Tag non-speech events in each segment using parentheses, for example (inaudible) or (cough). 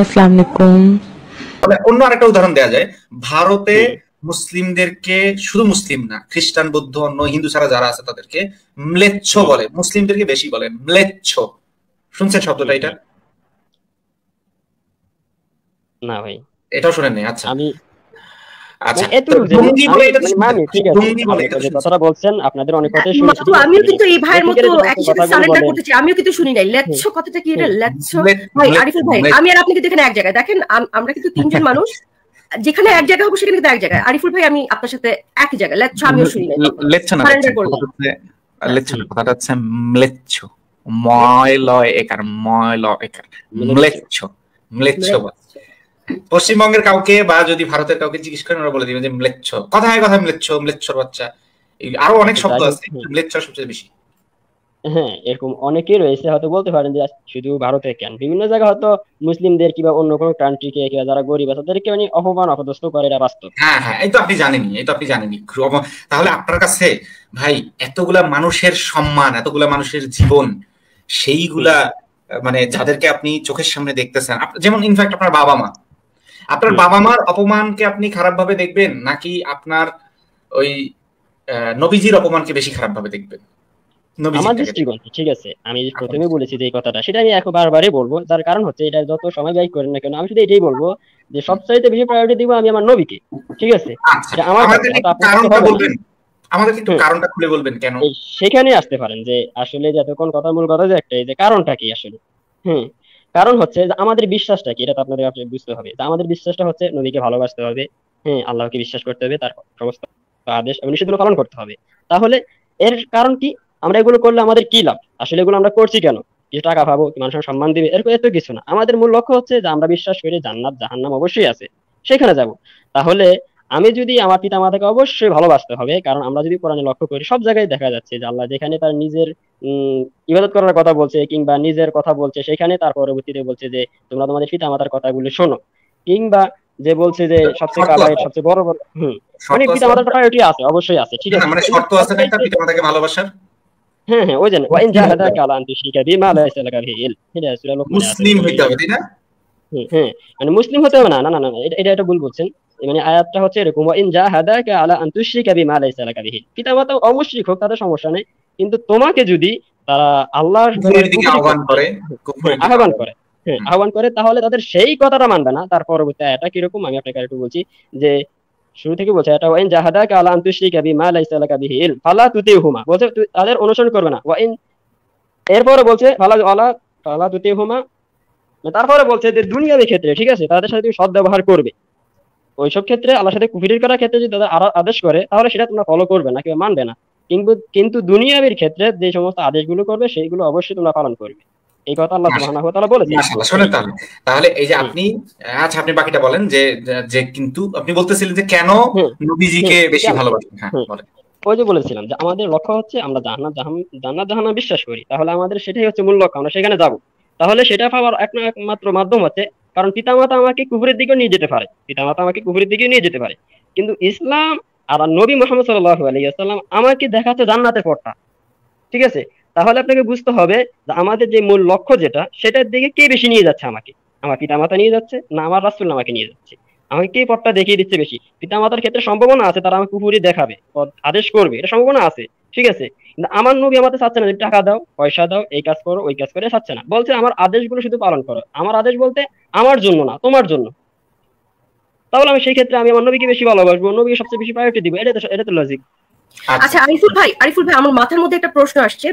আসসালামু অন্য আরেকটা উদাহরণ দেওয়া যায় ভারতে মুসলিমদেরকে শুধু মুসলিম না খ্রিস্টান বৌদ্ধ অন্য হিন্দু ছাড়া যারা আছে তাদেরকে ম্লেচ্ছ বলে মুসলিমদেরকে বেশি বলে ম্লেচ্ছ শুনছেন শব্দটা এটা না ভাই এটাও শুনেন আচ্ছা আমি আচ্ছা, হ্যাঁ, মানে আর এক জায়গায় (laughs) যেখানে এক জায়গা হবো সেখানে কিন্তু এক জায়গায় আরিফুল ভাই আমি আপনার সাথে এক জায়গায় লেচ্ছ আমিও শুনি লেচ্ছ ময় লয় ময় লয় লেচ্ছ পশ্চিমবঙ্গের কাউকে বা যদি ভারতের কাউকে জিজ্ঞেস করেন ওরা বলে দিবেন যে ম্লেচ্ছ কথায় কথা ম্লেচ্ছ ম্লেচ্ছর বাচ্চা আরো অনেক শব্দ আছে ম্লেচ্ছর সবচেয়ে বেশি হ্যাঁ এরকম অনেকেই রয়েছে হয়তো বলতে পারেন যে শুধু ভারতে কেন বিভিন্ন জায়গায় হয়তো মুসলিমদের কিবা অন্য কোনো কান্ট্রিকে কিবা যারা গরিব আছে তাদেরকে মানে অপমান অপদস্ত করে এটা বাস্তব হ্যাঁ হ্যাঁ এই তো আপনি জানেনই এই তো আপনি জানেনই তাহলে আপনার কাছে ভাই এতগুলা মানুষের সম্মান এতগুলা মানুষের জীবন সেইগুলা মানে যাদেরকে আপনি চোখের সামনে দেখতেছেন যেমন ইনফ্যাক্ট আপনার বাবা মা আপনার বাবা মার অপমানকে আপনি খারাপ ভাবে দেখবেন নাকি আপনার ওই নবীজির অপমানকে বেশি খারাপভাবে দেখবেন আমার দৃষ্টিকোণ ঠিক আছে আমি প্রথমে বলেছি যে কথাটা সেটা আমি এখন বারবারই বলবো তার কারণ হচ্ছে এটা যত সময় ব্যয় করেন না কেন আমি শুধু এটাই বলবো যে সবচাইতে বেশি প্রায়োরিটি দিব আমি আমার নবীকে ঠিক আছে আচ্ছা, আমার কারণটা বলবেন আমাদেরকে সেখানে আসতে পারেন যে আসলে যতক্ষণ কথা মূল কথা যে একটাই যে কারণটা কি আসলে হম কারণ হচ্ছে যে আমাদের বিশ্বাসটা কি এটা তো আপনাদের আপনি বুঝতে হবে যে আমাদের বিশ্বাসটা হচ্ছে নবীকে ভালোবাসতে হবে হ্যাঁ আল্লাহকে বিশ্বাস করতে হবে তার সমস্ত আদেশ এবং নিষেধগুলো পালন করতে হবে তাহলে এর কারণ কি আমরা এগুলো করলে আমাদের কি লাভ আসলে এগুলো আমরা করছি কেন কিছু টাকা পাবো মানুষের সম্মান দিবে এরকম এত কিছু না আমাদের মূল লক্ষ্য হচ্ছে যে আমরা বিশ্বাস করি জান্নাত জাহান্নাম অবশ্যই আছে সেখানে যাব তাহলে আমি যদি আমার পিতা মাতাকে অবশ্যই ভালোবাসতে হবে কারণ আমরা যদি কোরআনে লক্ষ্য করি সব জায়গায় দেখা যাচ্ছে যে আল্লাহ যেখানে তার নিজের উম ইবাদত করার কথা বলছে কিংবা নিজের কথা বলছে সেখানে তার পরবর্তীতে বলছে যে তোমরা তোমাদের পিতা মাতার কথাগুলো শোনো কিংবা যে বলছে যে সবচেয়ে কাবায়ের সবচেয়ে বড় বড় হুম অনেক পিতা মাতার প্রায়োরিটি আছে অবশ্যই আছে ঠিক আছে মানে শর্ত আছে না একটা পিতা মাতাকে ভালোবাসার হ্যাঁ হ্যাঁ ওই জানেন ওয়াইন জাহাদাকা আলা আনতি শিকা মা লাইসা ইয়াসালাকা বিহি ইল এটা সূরা লোক মুসলিম হইতে হবে তাই না হ্যাঁ মানে মুসলিম হতে হবে না না না না এটা এটা ভুল বলছেন মানে আয়াতটা হচ্ছে এরকম ইন যা হাদাকা আলা আন তুশরিকা বিমা লাইসা লাকা বিহি পিতামাতা অমুশরিক হোক তাদের সমস্যা নেই কিন্তু তোমাকে যদি তারা আল্লাহ আহ্বান করে হ্যাঁ, আহ্বান করে হ্যাঁ, আহ্বান করে তাহলে তাদের সেই কথাটা মানবে না তার পরবর্তী আয়াটা কিরকম আমি আপনাকে একটু বলছি যে শুরু থেকে বলছে এটা ওয়াইন জাহাদা কা আলা আন বি মা লাইসা লাকা বিহি ইল ফালা তুতি হুমা বলছে তাদের অনুসরণ করবে না ওয়াইন এরপরে বলছে ফালা আলা ফালা তুতি তুতিহুমা মানে তারপরে বলছে যে দুনিয়ার ক্ষেত্রে ঠিক আছে তাদের সাথে তুমি সদ্ব্যবহার করবে ওইসব ক্ষেত্রে আল্লাহ সাথে কুফিরির করার ক্ষেত্রে যদি তাদের আদেশ করে তাহলে সেটা তোমরা ফলো করবে না কেউ মানবে না কিন্তু কিন্তু দুনিয়াবির ক্ষেত্রে যে সমস্ত আদেশগুলো করবে সেইগুলো অবশ্যই তোমরা পালন করবে এই কথা আল্লাহ আচ্ছা। সুবহানাহু ওয়া তাআলা বলেছেন তাহলে তাহলে এই যে আপনি আচ্ছা আপনি বাকিটা বলেন যে যে কিন্তু আপনি বলতেছিলেন যে কেন নবীজিকে বেশি ভালোবাসেন হ্যাঁ ওই যে বলেছিলাম যে আমাদের লক্ষ্য হচ্ছে আমরা জাহান্নাম জাহান্নাম জাহান্নাম বিশ্বাস করি তাহলে আমাদের সেটাই হচ্ছে মূল লক্ষ্য আমরা সেখানে যাব তাহলে সেটা পাওয়ার একমাত্র মাধ্যম হচ্ছে কারণ পিতামাতা আমাকে কুহুরের দিকেও নিয়ে যেতে পারে পিতামাতা আমাকে কুহুরের দিকেও নিয়ে যেতে পারে কিন্তু ইসলাম আর নবী মোহাম্মদ সাল্লাহ আলিয়াল্লাম আমাকে দেখাচ্ছে জান্নাতের পথটা ঠিক আছে তাহলে আপনাকে বুঝতে হবে যে আমাদের যে মূল লক্ষ্য যেটা সেটার দিকে কে বেশি নিয়ে যাচ্ছে আমাকে আমার পিতামাতা নিয়ে যাচ্ছে না আমার রাসুল আমাকে নিয়ে যাচ্ছে আমাকে কে পথটা দেখিয়ে দিচ্ছে বেশি পিতামাতার ক্ষেত্রে সম্ভাবনা আছে তারা আমাকে কুফুরি দেখাবে আদেশ করবে এটা সম্ভাবনা আছে ঠিক আছে কিন্তু আমার নবী আমাদের চাচ্ছে না যে টাকা দাও পয়সা দাও এই কাজ করো ওই কাজ করে চাচ্ছে না বলছে আমার আদেশগুলো শুধু পালন করো আমার আদেশ বলতে আমার জন্য না তোমার জন্য তাহলে আমি সেই ক্ষেত্রে আমি আমার নবীকে বেশি ভালোবাসবো নবীকে সবচেয়ে বেশি প্রায়োরিটি দিব এটা তো এটা তো লজিক আচ্ছা, আচ্ছা আরিফুল ভাই আরিফুল ভাই আমার মাথার মধ্যে একটা প্রশ্ন আসছে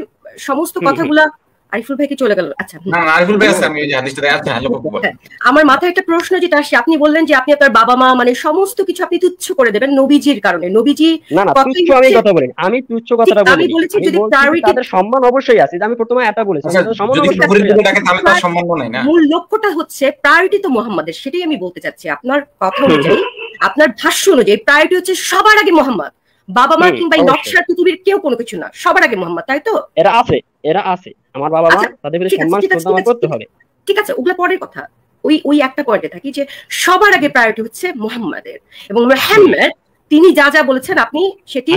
সমস্ত কথাগুলা আরিফুল ভাইকে চলে গেল আচ্ছা আরিফুল ভাই আছে আমি আচ্ছা, হ্যাঁ, আমার মাথায় একটা প্রশ্ন যেটা আসে আপনি বললেন যে আপনি আপনার বাবা মা মানে সমস্ত কিছু আপনি তুচ্ছ করে দেবেন নবীজির কারণে নবীজি না না তুচ্ছ আমি কথা বলি আমি তুচ্ছ কথাটা বলি আমি বলেছি যদি প্রায়োরিটি তাদের সম্মান অবশ্যই আছে আমি প্রথমে এটা বলেছি আচ্ছা, সম্মান তার সম্মান নাই না মূল লক্ষ্যটা হচ্ছে প্রায়োরিটি তো মুহাম্মাদের সেটাই আমি বলতে চাচ্ছি আপনার কথা অনুযায়ী আপনার ভাষ্য অনুযায়ী প্রায়োরিটি হচ্ছে সবার আগে মোহাম্মদ বাবা মা কিংবা নকশার পৃথিবীর কেউ কোনো কিছু না সবার আগে মোহাম্মদ তাই তো এটা আছে এরা আছে আমার বাবা মা আচ্ছা, তাদের প্রতি সম্মান সম্মান করতে হবে ঠিক আছে ওগুলা পরের কথা ওই ওই একটা পয়েন্টে থাকি যে সবার আগে প্রায়োরিটি হচ্ছে মোহাম্মদের এবং মোহাম্মদ তিনি যা যা বলেছেন আপনি সেটি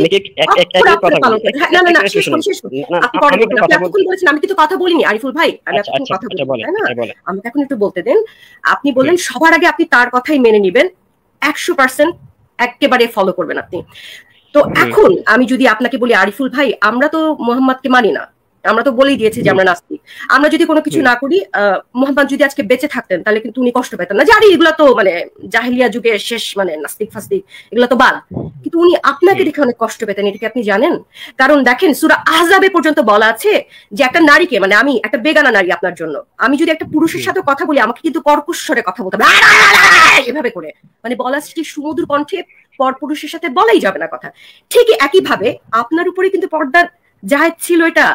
আমি কিন্তু কথা বলিনি আরিফুল ভাই আমি আচ্ছা, আচ্ছা, কথা বলি না আমাকে এখন একটু বলতে দেন আপনি বলেন সবার আগে আপনি তার কথাই মেনে নেবেন একশো পার্সেন্ট একেবারে ফলো করবেন আপনি তো এখন আমি যদি আপনাকে বলি আরিফুল ভাই আমরা তো মোহাম্মদকে মানি না আমরা তো বলেই দিয়েছি যে আমরা নাস্তিক আমরা যদি কোনো কিছু না করি মোহাম্মদ যদি আজকে বেঁচে থাকতেন তাহলে কিন্তু উনি কষ্ট পেতেন না যে আরে এগুলো তো মানে জাহিলিয়া যুগে শেষ মানে নাস্তিক ফাস্তিক এগুলো তো বাদ কিন্তু উনি আপনাকে দেখে অনেক কষ্ট পেতেন এটাকে আপনি জানেন কারণ দেখেন সুরা আহজাবে পর্যন্ত বলা আছে যে একটা নারীকে মানে আমি একটা বেগানা নারী আপনার জন্য আমি যদি একটা পুরুষের সাথে কথা বলি আমাকে কিন্তু কর্কশ্বরে কথা বলতে হবে এভাবে করে মানে বলা আছে সুমধুর কণ্ঠে পর পুরুষের সাথে বলাই যাবে না কথা ঠিক একইভাবে আপনার উপরে কিন্তু পর্দার যাহা ছিল এটা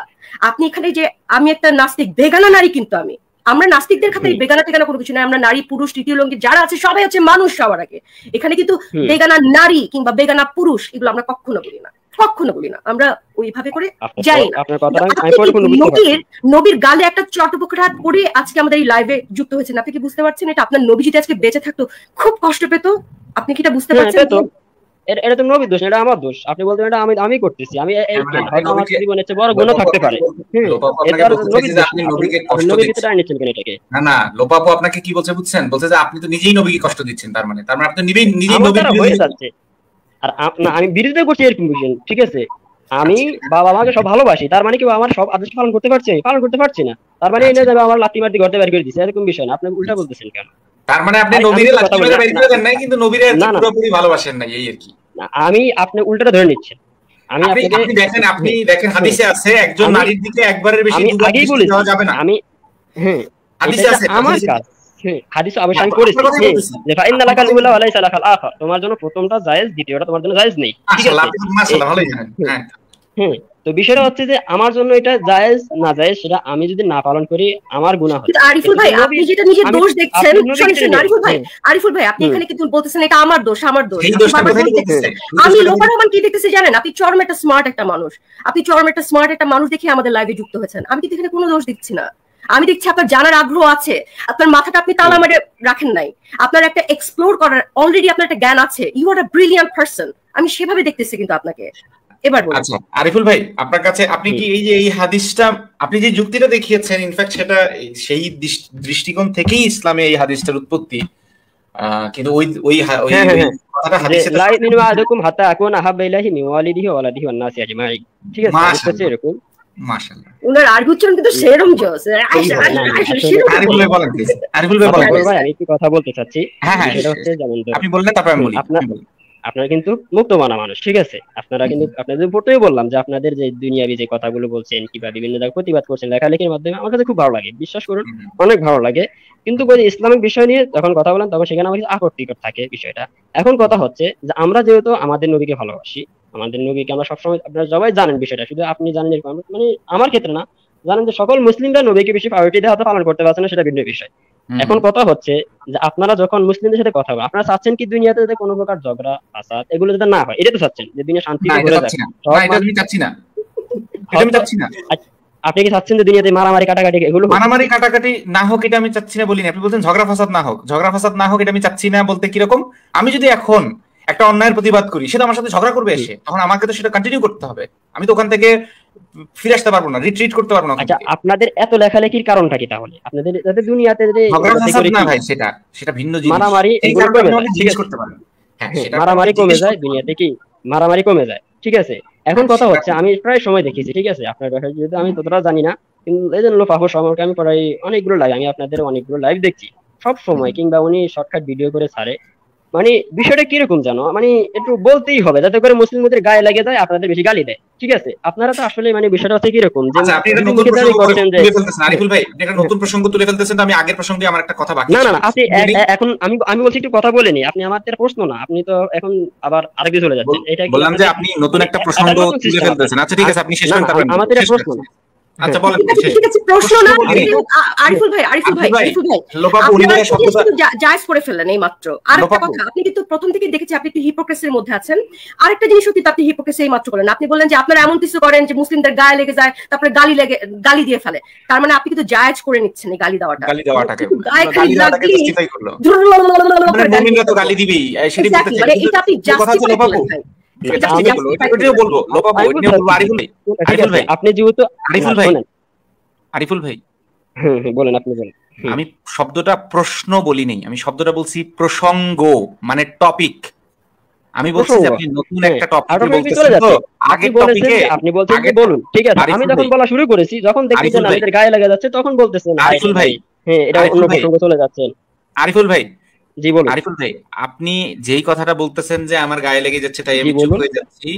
আপনি এখানে যে আমি একটা নাস্তিক বেগানা নারী কিন্তু আমি আমরা নাস্তিকদের খাতে বেগানা টেগানা কোনো কিছু নয় আমরা নারী পুরুষ তৃতীয় লঙ্গি যারা আছে সবাই আছে মানুষ সবার আগে এখানে কিন্তু বেগানা নারী কিংবা বেগানা পুরুষ এগুলো আমরা কখনো বলি না কখনো বলি না আমরা ওইভাবে করে যাই না নবীর নবীর গালে একটা চটপকরাত পড়ে আজকে আমাদের এই লাইভে যুক্ত হয়েছেন আপনি কি বুঝতে পারছেন এটা আপনার নবী যদি আজকে বেঁচে থাকতো খুব কষ্ট পেত আপনি কি এটা বুঝতে হ্যাঁ, পারছেন এটা তো দোষ এটা আমার দোষ আপনি বলতেন এটা আমি আমি করতেছি আমি হ্যাঁ, মানে আমার বড় গুণ থাকতে পারে না না লোপাপু আপনাকে কি বলছে বুঝছেন বলছে যে আপনি তো নিজেই নবীকে কষ্ট দিচ্ছেন তার মানে তার মানে আপনি নিজেই নিজেই নবীকে আর আমি বিরোধিতা করছি এরকম বুঝছেন ঠিক আছে আমি আচ্ছা। বাবা মাকে সব ভালোবাসি তার মানে কি আমার সব আদেশ পালন করতে পারছি পালন করতে পারছি না তার মানে এনে আচ্ছা। যাবে আমার লাঠি মাটি ঘরতে বের করে দিচ্ছে এরকম বিষয় না আপনি উল্টা বলতেছেন কেন তার মানে আপনি নবীরে করে দেন নাই কিন্তু নবীরে পুরোপুরি ভালোবাসেন নাই এই আর কি আমি আপনি উল্টাটা ধরে নিচ্ছেন আমি আপনি দেখেন আপনি হ্যাঁ, দেখেন হাদিসে আছে একজন নারীর দিকে একবারের বেশি যাবে না আমি হ্যাঁ হাদিসে আছে আমার হ্যাঁ, হাদিস উলা ওয়া লাইসা লাকাল আখা তোমার জন্য প্রথমটা জায়েজ দ্বিতীয়টা তোমার জন্য জায়েজ নেই ঠিক আছে মাশাআল্লাহ ভালোই হ্যাঁ, হ্যাঁ। তো বিষয়টা হচ্ছে যে আমার জন্য এটা জায়েজ না জায়েজ সেটা আমি যদি না পালন করি আমার গুনাহ হবে আরিফুল ভাই আপনি যেটা নিজে দোষ দেখছেন আরিফুল ভাই আরিফুল ভাই আপনি এখানে কিন্তু বলতেছেন এটা আমার দোষ আমার দোষ আমি লোপার রহমান কি দেখতেছি জানেন আপনি চরম একটা স্মার্ট একটা মানুষ আপনি চরম একটা স্মার্ট একটা মানুষ দেখে আমাদের লাইভে যুক্ত হয়েছেন আমি কিন্তু এখানে কোনো দোষ দিচ্ছি না আমি দেখছি আপনার জানার আগ্রহ আছে আপনার মাথাটা আপনি তালা মারে রাখেন নাই আপনার একটা এক্সপ্লোর করার অলরেডি আপনার একটা জ্ঞান আছে you are a brilliant person আমি সেভাবে দেখতেছি কিন্তু আপনাকে এবার আচ্ছা আরিফুল ভাই আপনার কাছে আপনি কি এই যে এই হাদিসটা আপনি যে যুক্তিটা দেখিয়েছেন ইনফ্যাক্ট সেটা সেই দৃষ্টিকোণ থেকেই ইসলামে এই হাদিসটার উৎপত্তি কিন্তু ওই ওই হ্যাঁ, হ্যাঁ, হ্যাঁ। আকুন ইলাহি ওয়ালিদিহি ওয়ালাদিহি ওয়ান নাসি আজমাইন ঠিক আছে এরকম উনার কি আচ্ছা, আচ্ছা, আচ্ছা, কথা বলতে চাচ্ছি হ্যাঁ হ্যাঁ সেটা হচ্ছে আপনি বললেন তারপরে আপনারা কিন্তু মুক্ত মানা মানুষ ঠিক আছে আপনারা কিন্তু আপনাদের ভোটেই বললাম যে আপনাদের যে দুনিয়াবি যে কথাগুলো বলছেন কিংবা বিভিন্ন জায়গায় প্রতিবাদ করছেন লেখালেখির মাধ্যমে আমার কাছে খুব ভালো লাগে বিশ্বাস করুন অনেক ভালো লাগে কিন্তু ওই ইসলামিক বিষয় নিয়ে যখন কথা বলেন তখন সেখানে আমার কাছে আকর্ষিকর থাকে বিষয়টা এখন কথা হচ্ছে যে আমরা যেহেতু আমাদের নবীকে ভালোবাসি আমাদের নবীকে আমরা সবসময় আপনারা সবাই জানেন বিষয়টা শুধু আপনি জানেন মানে আমার ক্ষেত্রে না জানেন যে সকল মুসলিমরা নবীকে বেশি প্রায়োরিটি দেওয়া পালন করতে পারছে না সেটা ভিন্ন বিষয় এখন কথা হচ্ছে যে আপনারা যখন মুসলিমদের সাথে কথা বলেন আপনারা চাচ্ছেন কি দুনিয়াতে যাতে কোনো প্রকার ঝগড়া ফাসাদ এগুলো যাতে না হয় এটা তো চাচ্ছেন যে দুনিয়া শান্তি ঘুরে যাচ্ছে এটা আমি চাচ্ছি না এটা আমি চাচ্ছি না আচ্ছা, আপনি কি চাচ্ছেন যে দুনিয়াতে মারামারি কাটাকাটি এগুলো মারামারি কাটাকাটি না হোক এটা আমি চাচ্ছি না বলি না আপনি বলছেন ঝগড়া ফাসাদ না হোক ঝগড়া ফাসাদ না হোক এটা আমি চাচ্ছি না বলতে কি রকম আমি যদি এখন একটা অন্যায়ের প্রতিবাদ করি সেটা আমার সাথে ঝগড়া করবে এসে তখন আমাকে তো সেটা কন্টিনিউ করতে হবে আমি তো ওখান থেকে ফিরে আসতে পারবো না রিট্রিট করতে পারবো না আচ্ছা আপনাদের এত লেখালেখির কারণটা কি তাহলে আপনাদের যাতে দুনিয়াতে যে না ভাই সেটা সেটা ভিন্ন জিনিস মারামারি জিজ্ঞেস করতে হ্যাঁ, হ্যাঁ, মারামারি কমে যায় দুনিয়াতে কি মারামারি কমে যায় ঠিক আছে এখন কথা হচ্ছে আমি প্রায় সময় দেখেছি ঠিক আছে আপনার ব্যাপারে যদি আমি ততটা জানি না কিন্তু এই জন্য পাবো সম্পর্কে আমি প্রায় অনেকগুলো লাইভ আমি আপনাদের অনেকগুলো লাইভ দেখছি সব সময় কিংবা উনি শর্টকাট ভিডিও করে ছাড়ে মানে বিষয়টা কিরকম জানো মানে একটু বলতেই হবে যাতে করে মুসলিমদের গায়ে লাগে যায় আপনাদের বেশি গালি দেয় ঠিক আছে আপনারা তো আসলে মানে বিষয়টা হচ্ছে কিরকম যে আচ্ছা, আরিফুল ভাই একটা নতুন প্রসঙ্গ তুলে ফেলতেছেন আমি আগের প্রসঙ্গে আমার একটা কথা বাকি না না আপনি এখন আমি আমি বলছি একটু কথা বলে নি আপনি আমার প্রশ্ন না আপনি তো এখন আবার আরেক চলে যাচ্ছেন এটা বললাম যে মানে আপনি নতুন একটা আচ্ছা, প্রসঙ্গ তুলে ফেলতেছেন আচ্ছা ঠিক আচ্ছা, আছে আপনি শেষ করেন আমাদের প্রশ্ন আচ্ছা বলেন আপনি মধ্যে আছেন আরেকটা জিনিস আপনি এই মাত্র আপনি বললেন যে আপনারা এমন কিছু করেন যে মুসলিমদের গায়ে লেগে যায় তারপরে গালি লেগে গালি দিয়ে ফেলে তার মানে আপনি কিন্তু জায়েজ করে নিচ্ছেন এই গালি দেওয়াটা গালি দেওয়াটাকে গায়ে খালি আপনি আপনি যেহেতু আরিফুল হ্যাঁ, ভাই আরিফুল ভাই বলেন আপনি বলেন আমি শব্দটা প্রশ্ন বলি নেই আমি শব্দটা বলছি প্রসঙ্গ মানে টপিক আমি বলছি যে আপনি নতুন একটা টপিক হ্যাঁ, বলতেছেন তো আগে টপিকে আপনি বলছেন যে বলুন ঠিক আছে আমি যখন বলা শুরু করেছি যখন দেখি যে নারীদের গায়ে লাগা যাচ্ছে তখন বলতেছেন হ্যাঁ, আরিফুল ভাই হ্যাঁ এটা অন্য প্রসঙ্গ চলে যাচ্ছেন আরিফুল ভাই আপনি যেই কথাটা বলতেছেন যে আমার গায়ে লেগে যাচ্ছে তাই আমি চুপ হয়ে যাচ্ছি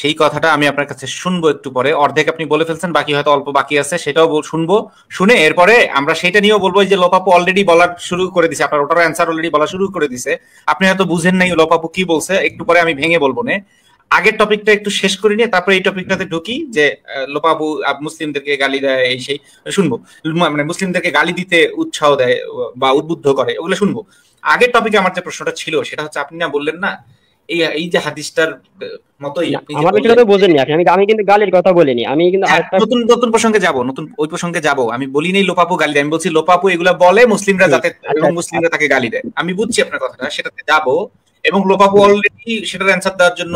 সেই কথাটা আমি আপনার কাছে শুনবো একটু পরে অর্ধেক আপনি বলে ফেলছেন বাকি হয়তো অল্প বাকি আছে সেটাও শুনবো শুনে এরপরে আমরা সেটা নিয়েও বলবো যে লোপাপু অলরেডি বলা শুরু করে দিছে আপনার ওটার অ্যান্সার অলরেডি বলা শুরু করে দিছে আপনি হয়তো বুঝেন নাই লোপাপু কি বলছে একটু পরে আমি ভেঙে বলবো না আগের টপিকটা একটু শেষ করে নিয়ে তারপরে এই টপিকটাতে ঢুকি যে লোপাবু মুসলিমদেরকে গালি দেয় এই সেই শুনবো মানে মুসলিমদেরকে গালি দিতে উৎসাহ দেয় বা উদ্বুদ্ধ করে ওগুলো শুনবো আগের টপিকে আমার যে প্রশ্নটা ছিল সেটা হচ্ছে আপনি না বললেন না এই এই যে হাদিসটার মতোই আমি আমি কিন্তু গালির কথা বলিনি আমি কিন্তু হ্যাঁ, নতুন নতুন প্রসঙ্গে যাব নতুন ওই প্রসঙ্গে যাব আমি বলি নাই লোপাপু গালি দেয় আমি বলছি লোপাপু এগুলা বলে মুসলিমরা যাতে আচ্ছা, মুসলিমরা তাকে গালি দেয় আমি বুঝছি আপনার কথাটা সেটাতে যাবো এবং লোকাকু অলরেডি সেটার অ্যান্সার দেওয়ার জন্য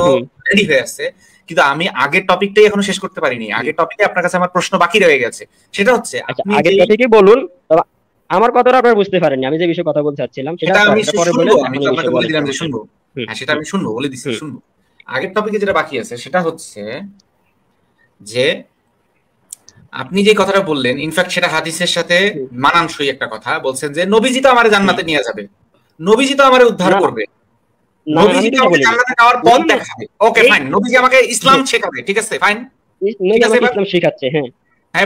রেডি হয়ে আছে কিন্তু আমি আগের টপিকটাই এখনো শেষ করতে পারিনি আগের টপিকে আপনার কাছে আমার প্রশ্ন বাকি রয়ে গেছে সেটা হচ্ছে আচ্ছা, আগের টপিকে বলুন আমার কথাটা আপনারা বুঝতে পারেননি আমি যে বিষয়ে কথা বলতে চাচ্ছিলাম সেটা আমি পরে বলে আমি আপনাকে বলে দিলাম যে শুনবো হ্যাঁ সেটা আমি শুনবো বলে দিছি শুনবো আগের টপিকে যেটা বাকি আছে সেটা হচ্ছে যে আপনি যে কথাটা বললেন ইনফ্যাক্ট সেটা হাদিসের সাথে মানানসই একটা কথা বলছেন যে নবীজি তো আমার জান্নাতে নিয়ে যাবে নবীজি তো আমার উদ্ধার করবে হ্যাঁ। হ্যাঁ,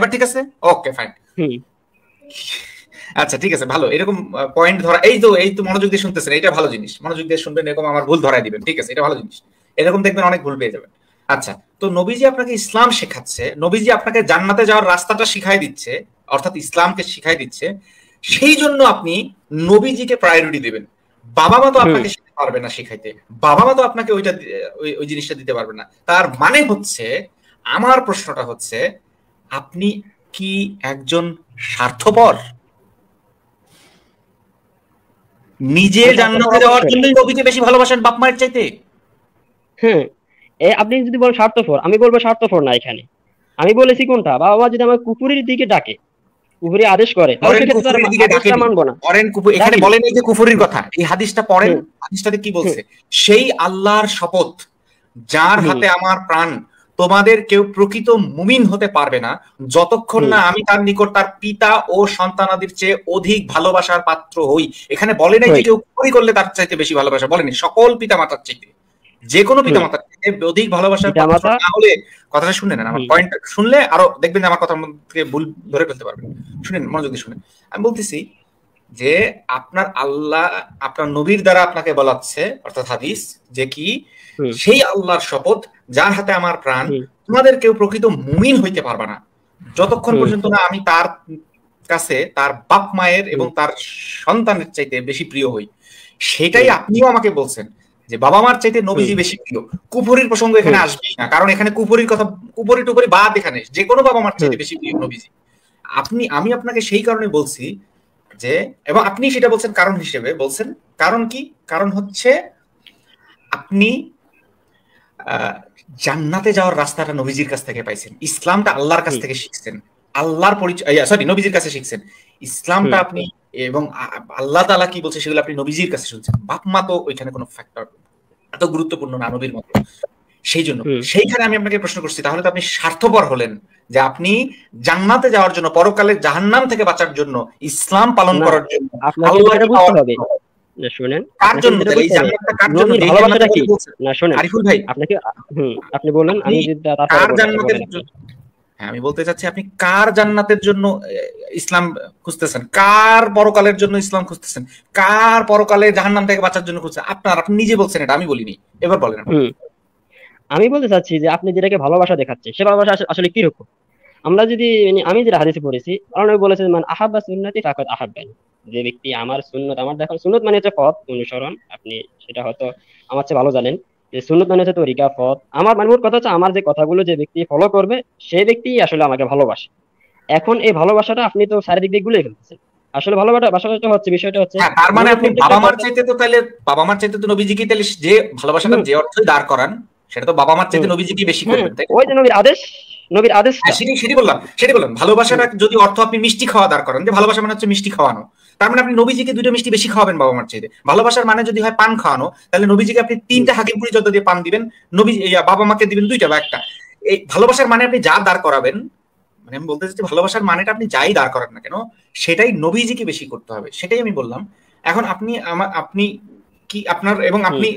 আচ্ছা ঠিক আছে ভালো এরকম পয়েন্ট ধরা এই তো এই তো মনোযোগ দিয়ে শুনতেছেন এটা ভালো জিনিস মনোযোগ দিয়ে শুনবেন এরকম আমার ভুল ধরাই দিবেন ঠিক আছে এটা ভালো জিনিস এরকম দেখবেন অনেক ভুল পেয়ে যাবেন আচ্ছা তো নবীজি আপনাকে ইসলাম শেখাচ্ছে নবীজি আপনাকে জান্নাতে যাওয়ার রাস্তাটা শিখাই দিচ্ছে অর্থাৎ ইসলামকে শিখাই দিচ্ছে সেই জন্য আপনি নবীজিকে প্রায়োরিটি দেবেন বাবা মা তো আপনাকে পারবে না শিখাইতে বাবা মা তো আপনাকে ওইটা ওই জিনিসটা দিতে পারবে না তার মানে হচ্ছে আমার প্রশ্নটা হচ্ছে আপনি কি একজন স্বার্থপর নিজে জান্নাতে যাওয়ার জন্য বেশি ভালোবাসেন বাপ মায়ের চাইতে হুম আপনি যদি বলেন স্বার্থপর আমি বলবো স্বার্থপর না এখানে আমি বলেছি কোনটা বাবা মা যদি আমার কুকুরের দিকে ডাকে কুফরি আদেশ করে এখানে বলেন যে কথা এই হাদিসটা পড়েন হাদিসটাতে কি বলছে সেই আল্লাহর শপথ যার হাতে আমার প্রাণ তোমাদের কেউ প্রকৃত মুমিন হতে পারবে না যতক্ষণ না আমি তার নিকট তার পিতা ও সন্তানাদির চেয়ে অধিক ভালোবাসার পাত্র হই এখানে বলে নাই যে কেউ করলে তার চাইতে বেশি ভালোবাসা বলেনি সকল পিতা মাতার চাইতে যে কোনো পিতামাতা অধিক ভালোবাসার তাহলে হলে কথাটা শুনে নেন আমার পয়েন্ট শুনলে আরো দেখবেন আমার কথার মধ্যে ভুল ধরে ফেলতে পারবেন শুনেন মনোযোগ দিয়ে আমি বলতেছি যে আপনার আল্লাহ আপনার নবীর দ্বারা আপনাকে বলাচ্ছে অর্থাৎ হাদিস যে কি সেই আল্লাহর শপথ যার হাতে আমার প্রাণ তোমাদের কেউ প্রকৃত মুমিন হইতে পারবে না যতক্ষণ পর্যন্ত না আমি তার কাছে তার বাপ মায়ের এবং তার সন্তানের চাইতে বেশি প্রিয় হই সেটাই আপনিও আমাকে বলছেন যে বাবা মার চাইতে নবীজি বেশি প্রিয় কুফরির প্রসঙ্গ এখানে আসবেই না কারণ এখানে কুফরির কথা কুফরি টুপুরি বাদ এখানে যে কোনো বাবা মার চাইতে বেশি প্রিয় নবীজি আপনি আমি আপনাকে সেই কারণে বলছি যে এবং আপনি সেটা বলছেন কারণ হিসেবে বলছেন কারণ কি কারণ হচ্ছে আপনি জান্নাতে যাওয়ার রাস্তাটা নবীজির কাছ থেকে পাইছেন ইসলামটা আল্লাহর কাছ থেকে শিখছেন আল্লাহর পরিচয় সরি নবীজির কাছে শিখছেন ইসলামটা আপনি এবং আল্লাহ তালা কি বলছে সেগুলো আপনি নবীজির কাছে শুনছেন বাপ মা তো ওইখানে কোনো ফ্যাক্টর এত গুরুত্বপূর্ণ না নবীর মতো সেই জন্য সেইখানে আমি আপনাকে প্রশ্ন করছি তাহলে তো আপনি স্বার্থপর হলেন যে আপনি জান্নাতে যাওয়ার জন্য পরকালের জাহান্নাম থেকে বাঁচার জন্য ইসলাম পালন করার জন্য আপনি বলেন হ্যাঁ, আমি বলতে চাচ্ছি আপনি কার জান্নাতের জন্য ইসলাম খুঁজতেছেন কার পরকালের জন্য ইসলাম খুঁজতেছেন কার পরকালে জাহান্নাম থেকে বাঁচার জন্য খুঁজছেন আপনার আপনি নিজে বলছেন এটা আমি বলিনি এবার বলেন আমি বলতে চাচ্ছি যে আপনি যেটাকে ভালোবাসা দেখাচ্ছে সে ভালোবাসা আসলে কি রকম আমরা যদি মানে আমি যেটা হাদিসে পড়েছি অনেক বলেছেন মানে আহাব্বা সুন্নতি ফাকাত আহাব্বান যে ব্যক্তি আমার সুন্নত আমার দেখেন সুন্নত মানে হচ্ছে পথ অনুসরণ আপনি সেটা হয়তো আমার চেয়ে ভালো জানেন সুন্নত মানে হচ্ছে তরিকা পথ আমার মানে কথা হচ্ছে আমার যে কথাগুলো যে ব্যক্তি ফলো করবে সেই ব্যক্তি আসলে আমাকে ভালোবাসে এখন এই ভালোবাসাটা আপনি তো শারীরিক দিক গুলোই ফেলতেছেন আসলে ভালোবাসা ভাষাটা হচ্ছে বিষয়টা হচ্ছে হ্যাঁ, তার মানে আপনি বাবা মার চাইতে তো তাহলে বাবা মার চাইতে তো নবীজি কি তাহলে যে ভালোবাসাটা যে অর্থে দাঁড় করান সেটা তো বাবা মার চাইতে নবীজি কি বেশি করবেন ওই যে নবীর আদেশ নবীর আদেশ হ্যাঁ, সেটাই সেটাই বললাম সেটাই বললাম ভালোবাসাটা যদি অর্থ আপনি মিষ্টি খাওয়া দাঁড় করান যে ভালোবাসা মানে হচ্ছে মিষ্টি খাওয়ানো তার মানে আপনি নবীজিকে দুটো মিষ্টি বেশি খাওয়াবেন বাবা মার চাইতে ভালোবাসার মানে যদি হয় পান খাওয়ানো তাহলে নবীজিকে আপনি তিনটা হাকিম পুরি যত দিয়ে পান দিবেন নবী বাবা মাকে দিবেন দুইটা বা একটা এই ভালোবাসার মানে আপনি যা দাঁড় করাবেন মানে আমি বলতে চাচ্ছি ভালোবাসার মানেটা আপনি যাই দাঁড় করেন না কেন সেটাই নবীজিকে বেশি করতে হবে সেটাই আমি বললাম এখন আপনি আমার আপনি কি আপনার এবং আপনি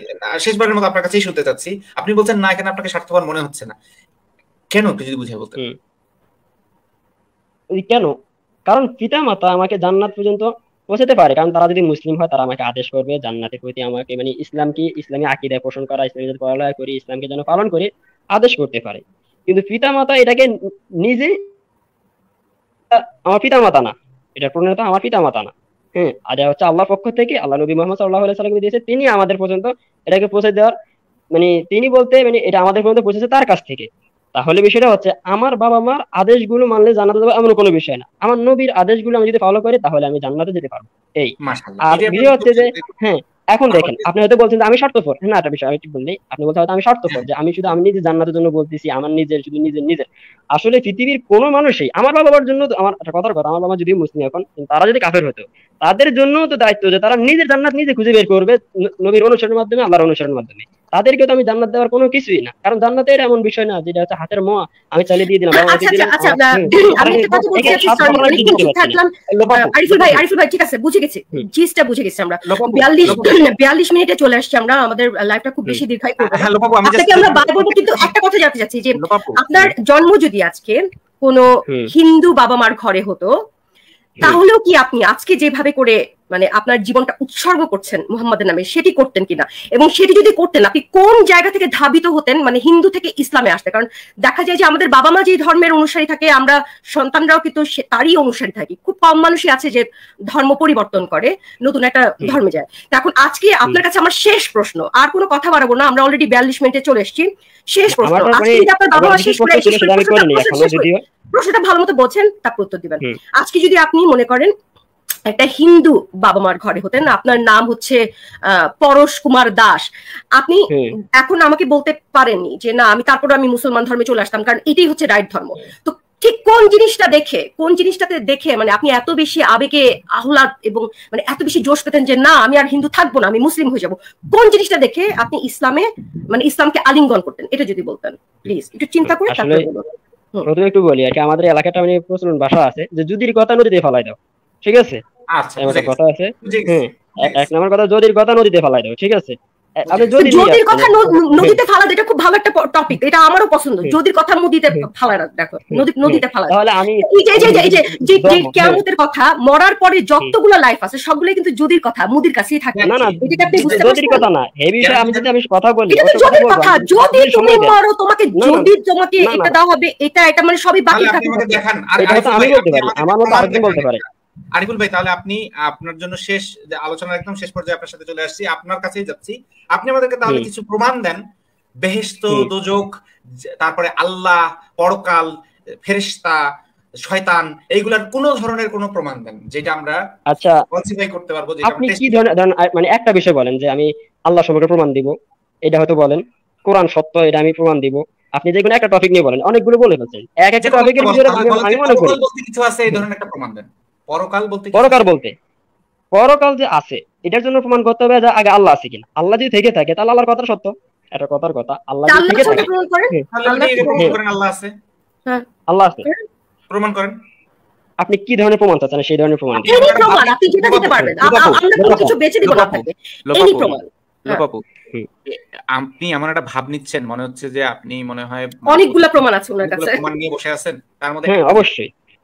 শেষবারের মতো আপনার কাছেই শুনতে চাচ্ছি আপনি বলছেন না এখানে আপনাকে স্বার্থবান মনে হচ্ছে না কেন একটু যদি বুঝিয়ে বলতেন কেন কারণ পিতা মাতা আমাকে জান্নাত পর্যন্ত পৌঁছাতে পারে কারণ তারা যদি মুসলিম হয় তারা আমাকে আদেশ করবে জান্নাতের প্রতি আমাকে মানে ইসলামকে ইসলামী আকিদায় পোষণ করা ইসলামী যদি পড়ালেখা করি ইসলামকে যেন পালন করি আদেশ করতে পারে কিন্তু পিতা মাতা এটাকে নিজে আমার পিতা মাতা না এটা প্রণীত আমার পিতা মাতা না হ্যাঁ আর হচ্ছে আল্লাহর পক্ষ থেকে আল্লাহ নবী মোহাম্মদ সাল্লাহ সাল্লামকে দিয়েছে তিনি আমাদের পর্যন্ত এটাকে পৌঁছে দেওয়ার মানে তিনি বলতে মানে এটা আমাদের পর্যন্ত পৌঁছেছে তার কাছ থেকে তাহলে বিষয়টা হচ্ছে আমার বাবা মার আদেশগুলো মানলে জানাতে যাবে এমন কোনো বিষয় না আমার নবীর আদেশগুলো আমি যদি ফলো করি তাহলে আমি জান্নাতে যেতে পারবো এই আর বিষয় হচ্ছে যে হ্যাঁ এখন দেখেন আপনি হয়তো বলছেন যে আমি স্বার্থপর হ্যাঁ, না একটা বিষয় আমি ঠিক বলি আপনি বলতে হয়তো আমি স্বার্থপর যে আমি শুধু আমি নিজে জান্নাতের জন্য বলতেছি আমার নিজের শুধু নিজের নিজের আসলে পৃথিবীর কোন মানুষই আমার বাবা বাবার জন্য আমার একটা কথার কথা আমার বাবা যদি মুসলিম এখন তারা যদি কাফের হতো তাদের জন্য তো দায়িত্ব যে তারা নিজের জান্নাত নিজে খুঁজে বের করবে নবীর অনুসরণের মাধ্যমে আল্লাহর অনুসরণের মাধ্যমে তাদেরকে তো আমি জান্নাত দেওয়ার কোনো কিছুই না কারণ জান্নাতে এটা এমন বিষয় না যেটা হচ্ছে হাতের মোয়া আমি চালে দিয়ে দিলাম আচ্ছা আচ্ছা, আচ্ছা আমি একটা কথা আচ্ছা, আরিফুল ভাই আরিফুল ভাই ঠিক আছে বুঝে গেছি জিনিসটা বুঝে গেছি আমরা 42 42 (coughs) মিনিটে চলে আসছি আমরা আমাদের লাইভটা খুব বেশি দীর্ঘ হ্যাঁ, আমরা হ্যাঁ লোপাপু আমি আমরা কিন্তু একটা কথা জানতে চাচ্ছি যে আপনার জন্ম যদি আজকে কোনো হিন্দু বাবা মার ঘরে হতো তাহলেও কি আপনি আজকে যেভাবে করে মানে আপনার জীবনটা উৎসর্গ করছেন মোহাম্মদের নামে সেটি করতেন কিনা এবং সেটি যদি করতেন আপনি কোন জায়গা থেকে ধাবিত হতেন মানে হিন্দু থেকে ইসলামে আসতে কারণ দেখা যায় যে আমাদের বাবা মা যে ধর্মের অনুসারী থাকে আমরা সন্তানরাও কিন্তু তারই অনুসারী থাকি খুব কম মানুষই আছে যে ধর্ম পরিবর্তন করে নতুন একটা ধর্মে যায় এখন আজকে আপনার কাছে আমার শেষ প্রশ্ন আর কোনো কথা বাড়াবো না আমরা অলরেডি বিয়াল্লিশ মিনিটে চলে এসেছি শেষ প্রশ্ন আজকে যদি প্রশ্নটা ভালো মতো বোঝেন তারপর উত্তর দিবেন আজকে যদি আপনি মনে করেন একটা হিন্দু বাবা মার ঘরে হতেন আপনার নাম হচ্ছে পরশ কুমার দাস আপনি এখন আমাকে বলতে পারেননি যে না আমি তারপর আমি মুসলমান ধর্মে চলে আসতাম কারণ এটাই হচ্ছে রাইট ধর্ম তো ঠিক কোন জিনিসটা দেখে কোন জিনিসটাতে দেখে মানে আপনি এত বেশি আবেগে আহ্লাদ এবং মানে এত বেশি জোশ পেতেন যে না আমি আর হিন্দু থাকবো না আমি মুসলিম হয়ে যাব কোন জিনিসটা দেখে আপনি ইসলামে মানে ইসলামকে আলিঙ্গন করতেন এটা যদি বলতেন প্লিজ একটু চিন্তা করে প্রথমে একটু বলি আর কি আমাদের এলাকাটা মানে প্রচলন ভাষা আছে যে যদির কথা নদীতে ফেলাই দাও ঠিক আছে আচ্ছা কথা আছে এক নম্বর কথা যদির কথা নদীতে ফেলাই দাও ঠিক আছে কথা নদীতে ফালা এটা খুব ভালো একটা টপিক এটা আমারও পছন্দ জ্যোতির কথা নদীতে ফালা দেখো নদীতে ফালা যে হ্যাঁ। কথা মরার পরে যতগুলো লাইফ আছে সবগুলো কিন্তু জ্যোতির কথা মুদির কাছেই থাকে না না কথা না এই বিষয়ে আমি যদি আমি কথা বলি এটা কথা যদি তুমি মরো তোমাকে যদি তোমাকে এটা দেওয়া হবে এটা এটা মানে সবই বাকি থাকে আমি বলতে পারি আমার মতো আরেকজন বলতে পারে আরিফুল ভাই তাহলে আপনি আপনার জন্য শেষ আলোচনা একদম শেষ পর্যায়ে আপনার সাথে চলে আসছি আপনার কাছেই যাচ্ছি আপনি আমাদেরকে তাহলে কিছু প্রমাণ দেন বেহেস্ত দোজক তারপরে আল্লাহ পরকাল ফেরিস্তা শয়তান এইগুলার কোন ধরনের কোনো প্রমাণ দেন যেটা আমরা আচ্ছা করতে পারবো যে আপনি কি ধরনের মানে একটা বিষয় বলেন যে আমি আল্লাহ সম্পর্কে প্রমাণ দিব এটা হয়তো বলেন কোরআন সত্য এটা আমি প্রমাণ দিব আপনি যে কোনো একটা টপিক নিয়ে বলেন অনেকগুলো বলে ফেলছেন এক একটা টপিকের ভিতরে আমি মনে করি কিছু আছে এই ধরনের একটা প্রমাণ দেন পরকাল বলতে পরকাল যে আছে এটার জন্য প্রমাণ করতে হবে যে আগে আল্লাহ আছে কিনা আল্লাহ যদি থেকে থাকে তাহলে আল্লাহর কথা সত্য এটা কথার কথা আল্লাহ যদি হ্যাঁ। থেকে থাকে হ্যাঁ। আল্লাহ আছে হ্যাঁ। আল্লাহ আছে প্রমাণ করেন আপনি কি ধরনের প্রমাণ চাচ্ছেন সেই ধরনের প্রমাণ প্রমাণ আপনি যেটা দিতে পারবেন আমরা কিছু বেঁচে দিব আপনাকে এনি প্রমাণ লোকাপু আপনি এমন একটা ভাব নিচ্ছেন মনে হচ্ছে যে আপনি মনে হয় অনেকগুলা প্রমাণ আছে ওনার কাছে প্রমাণ নিয়ে বসে আছেন তার মধ্যে অবশ্যই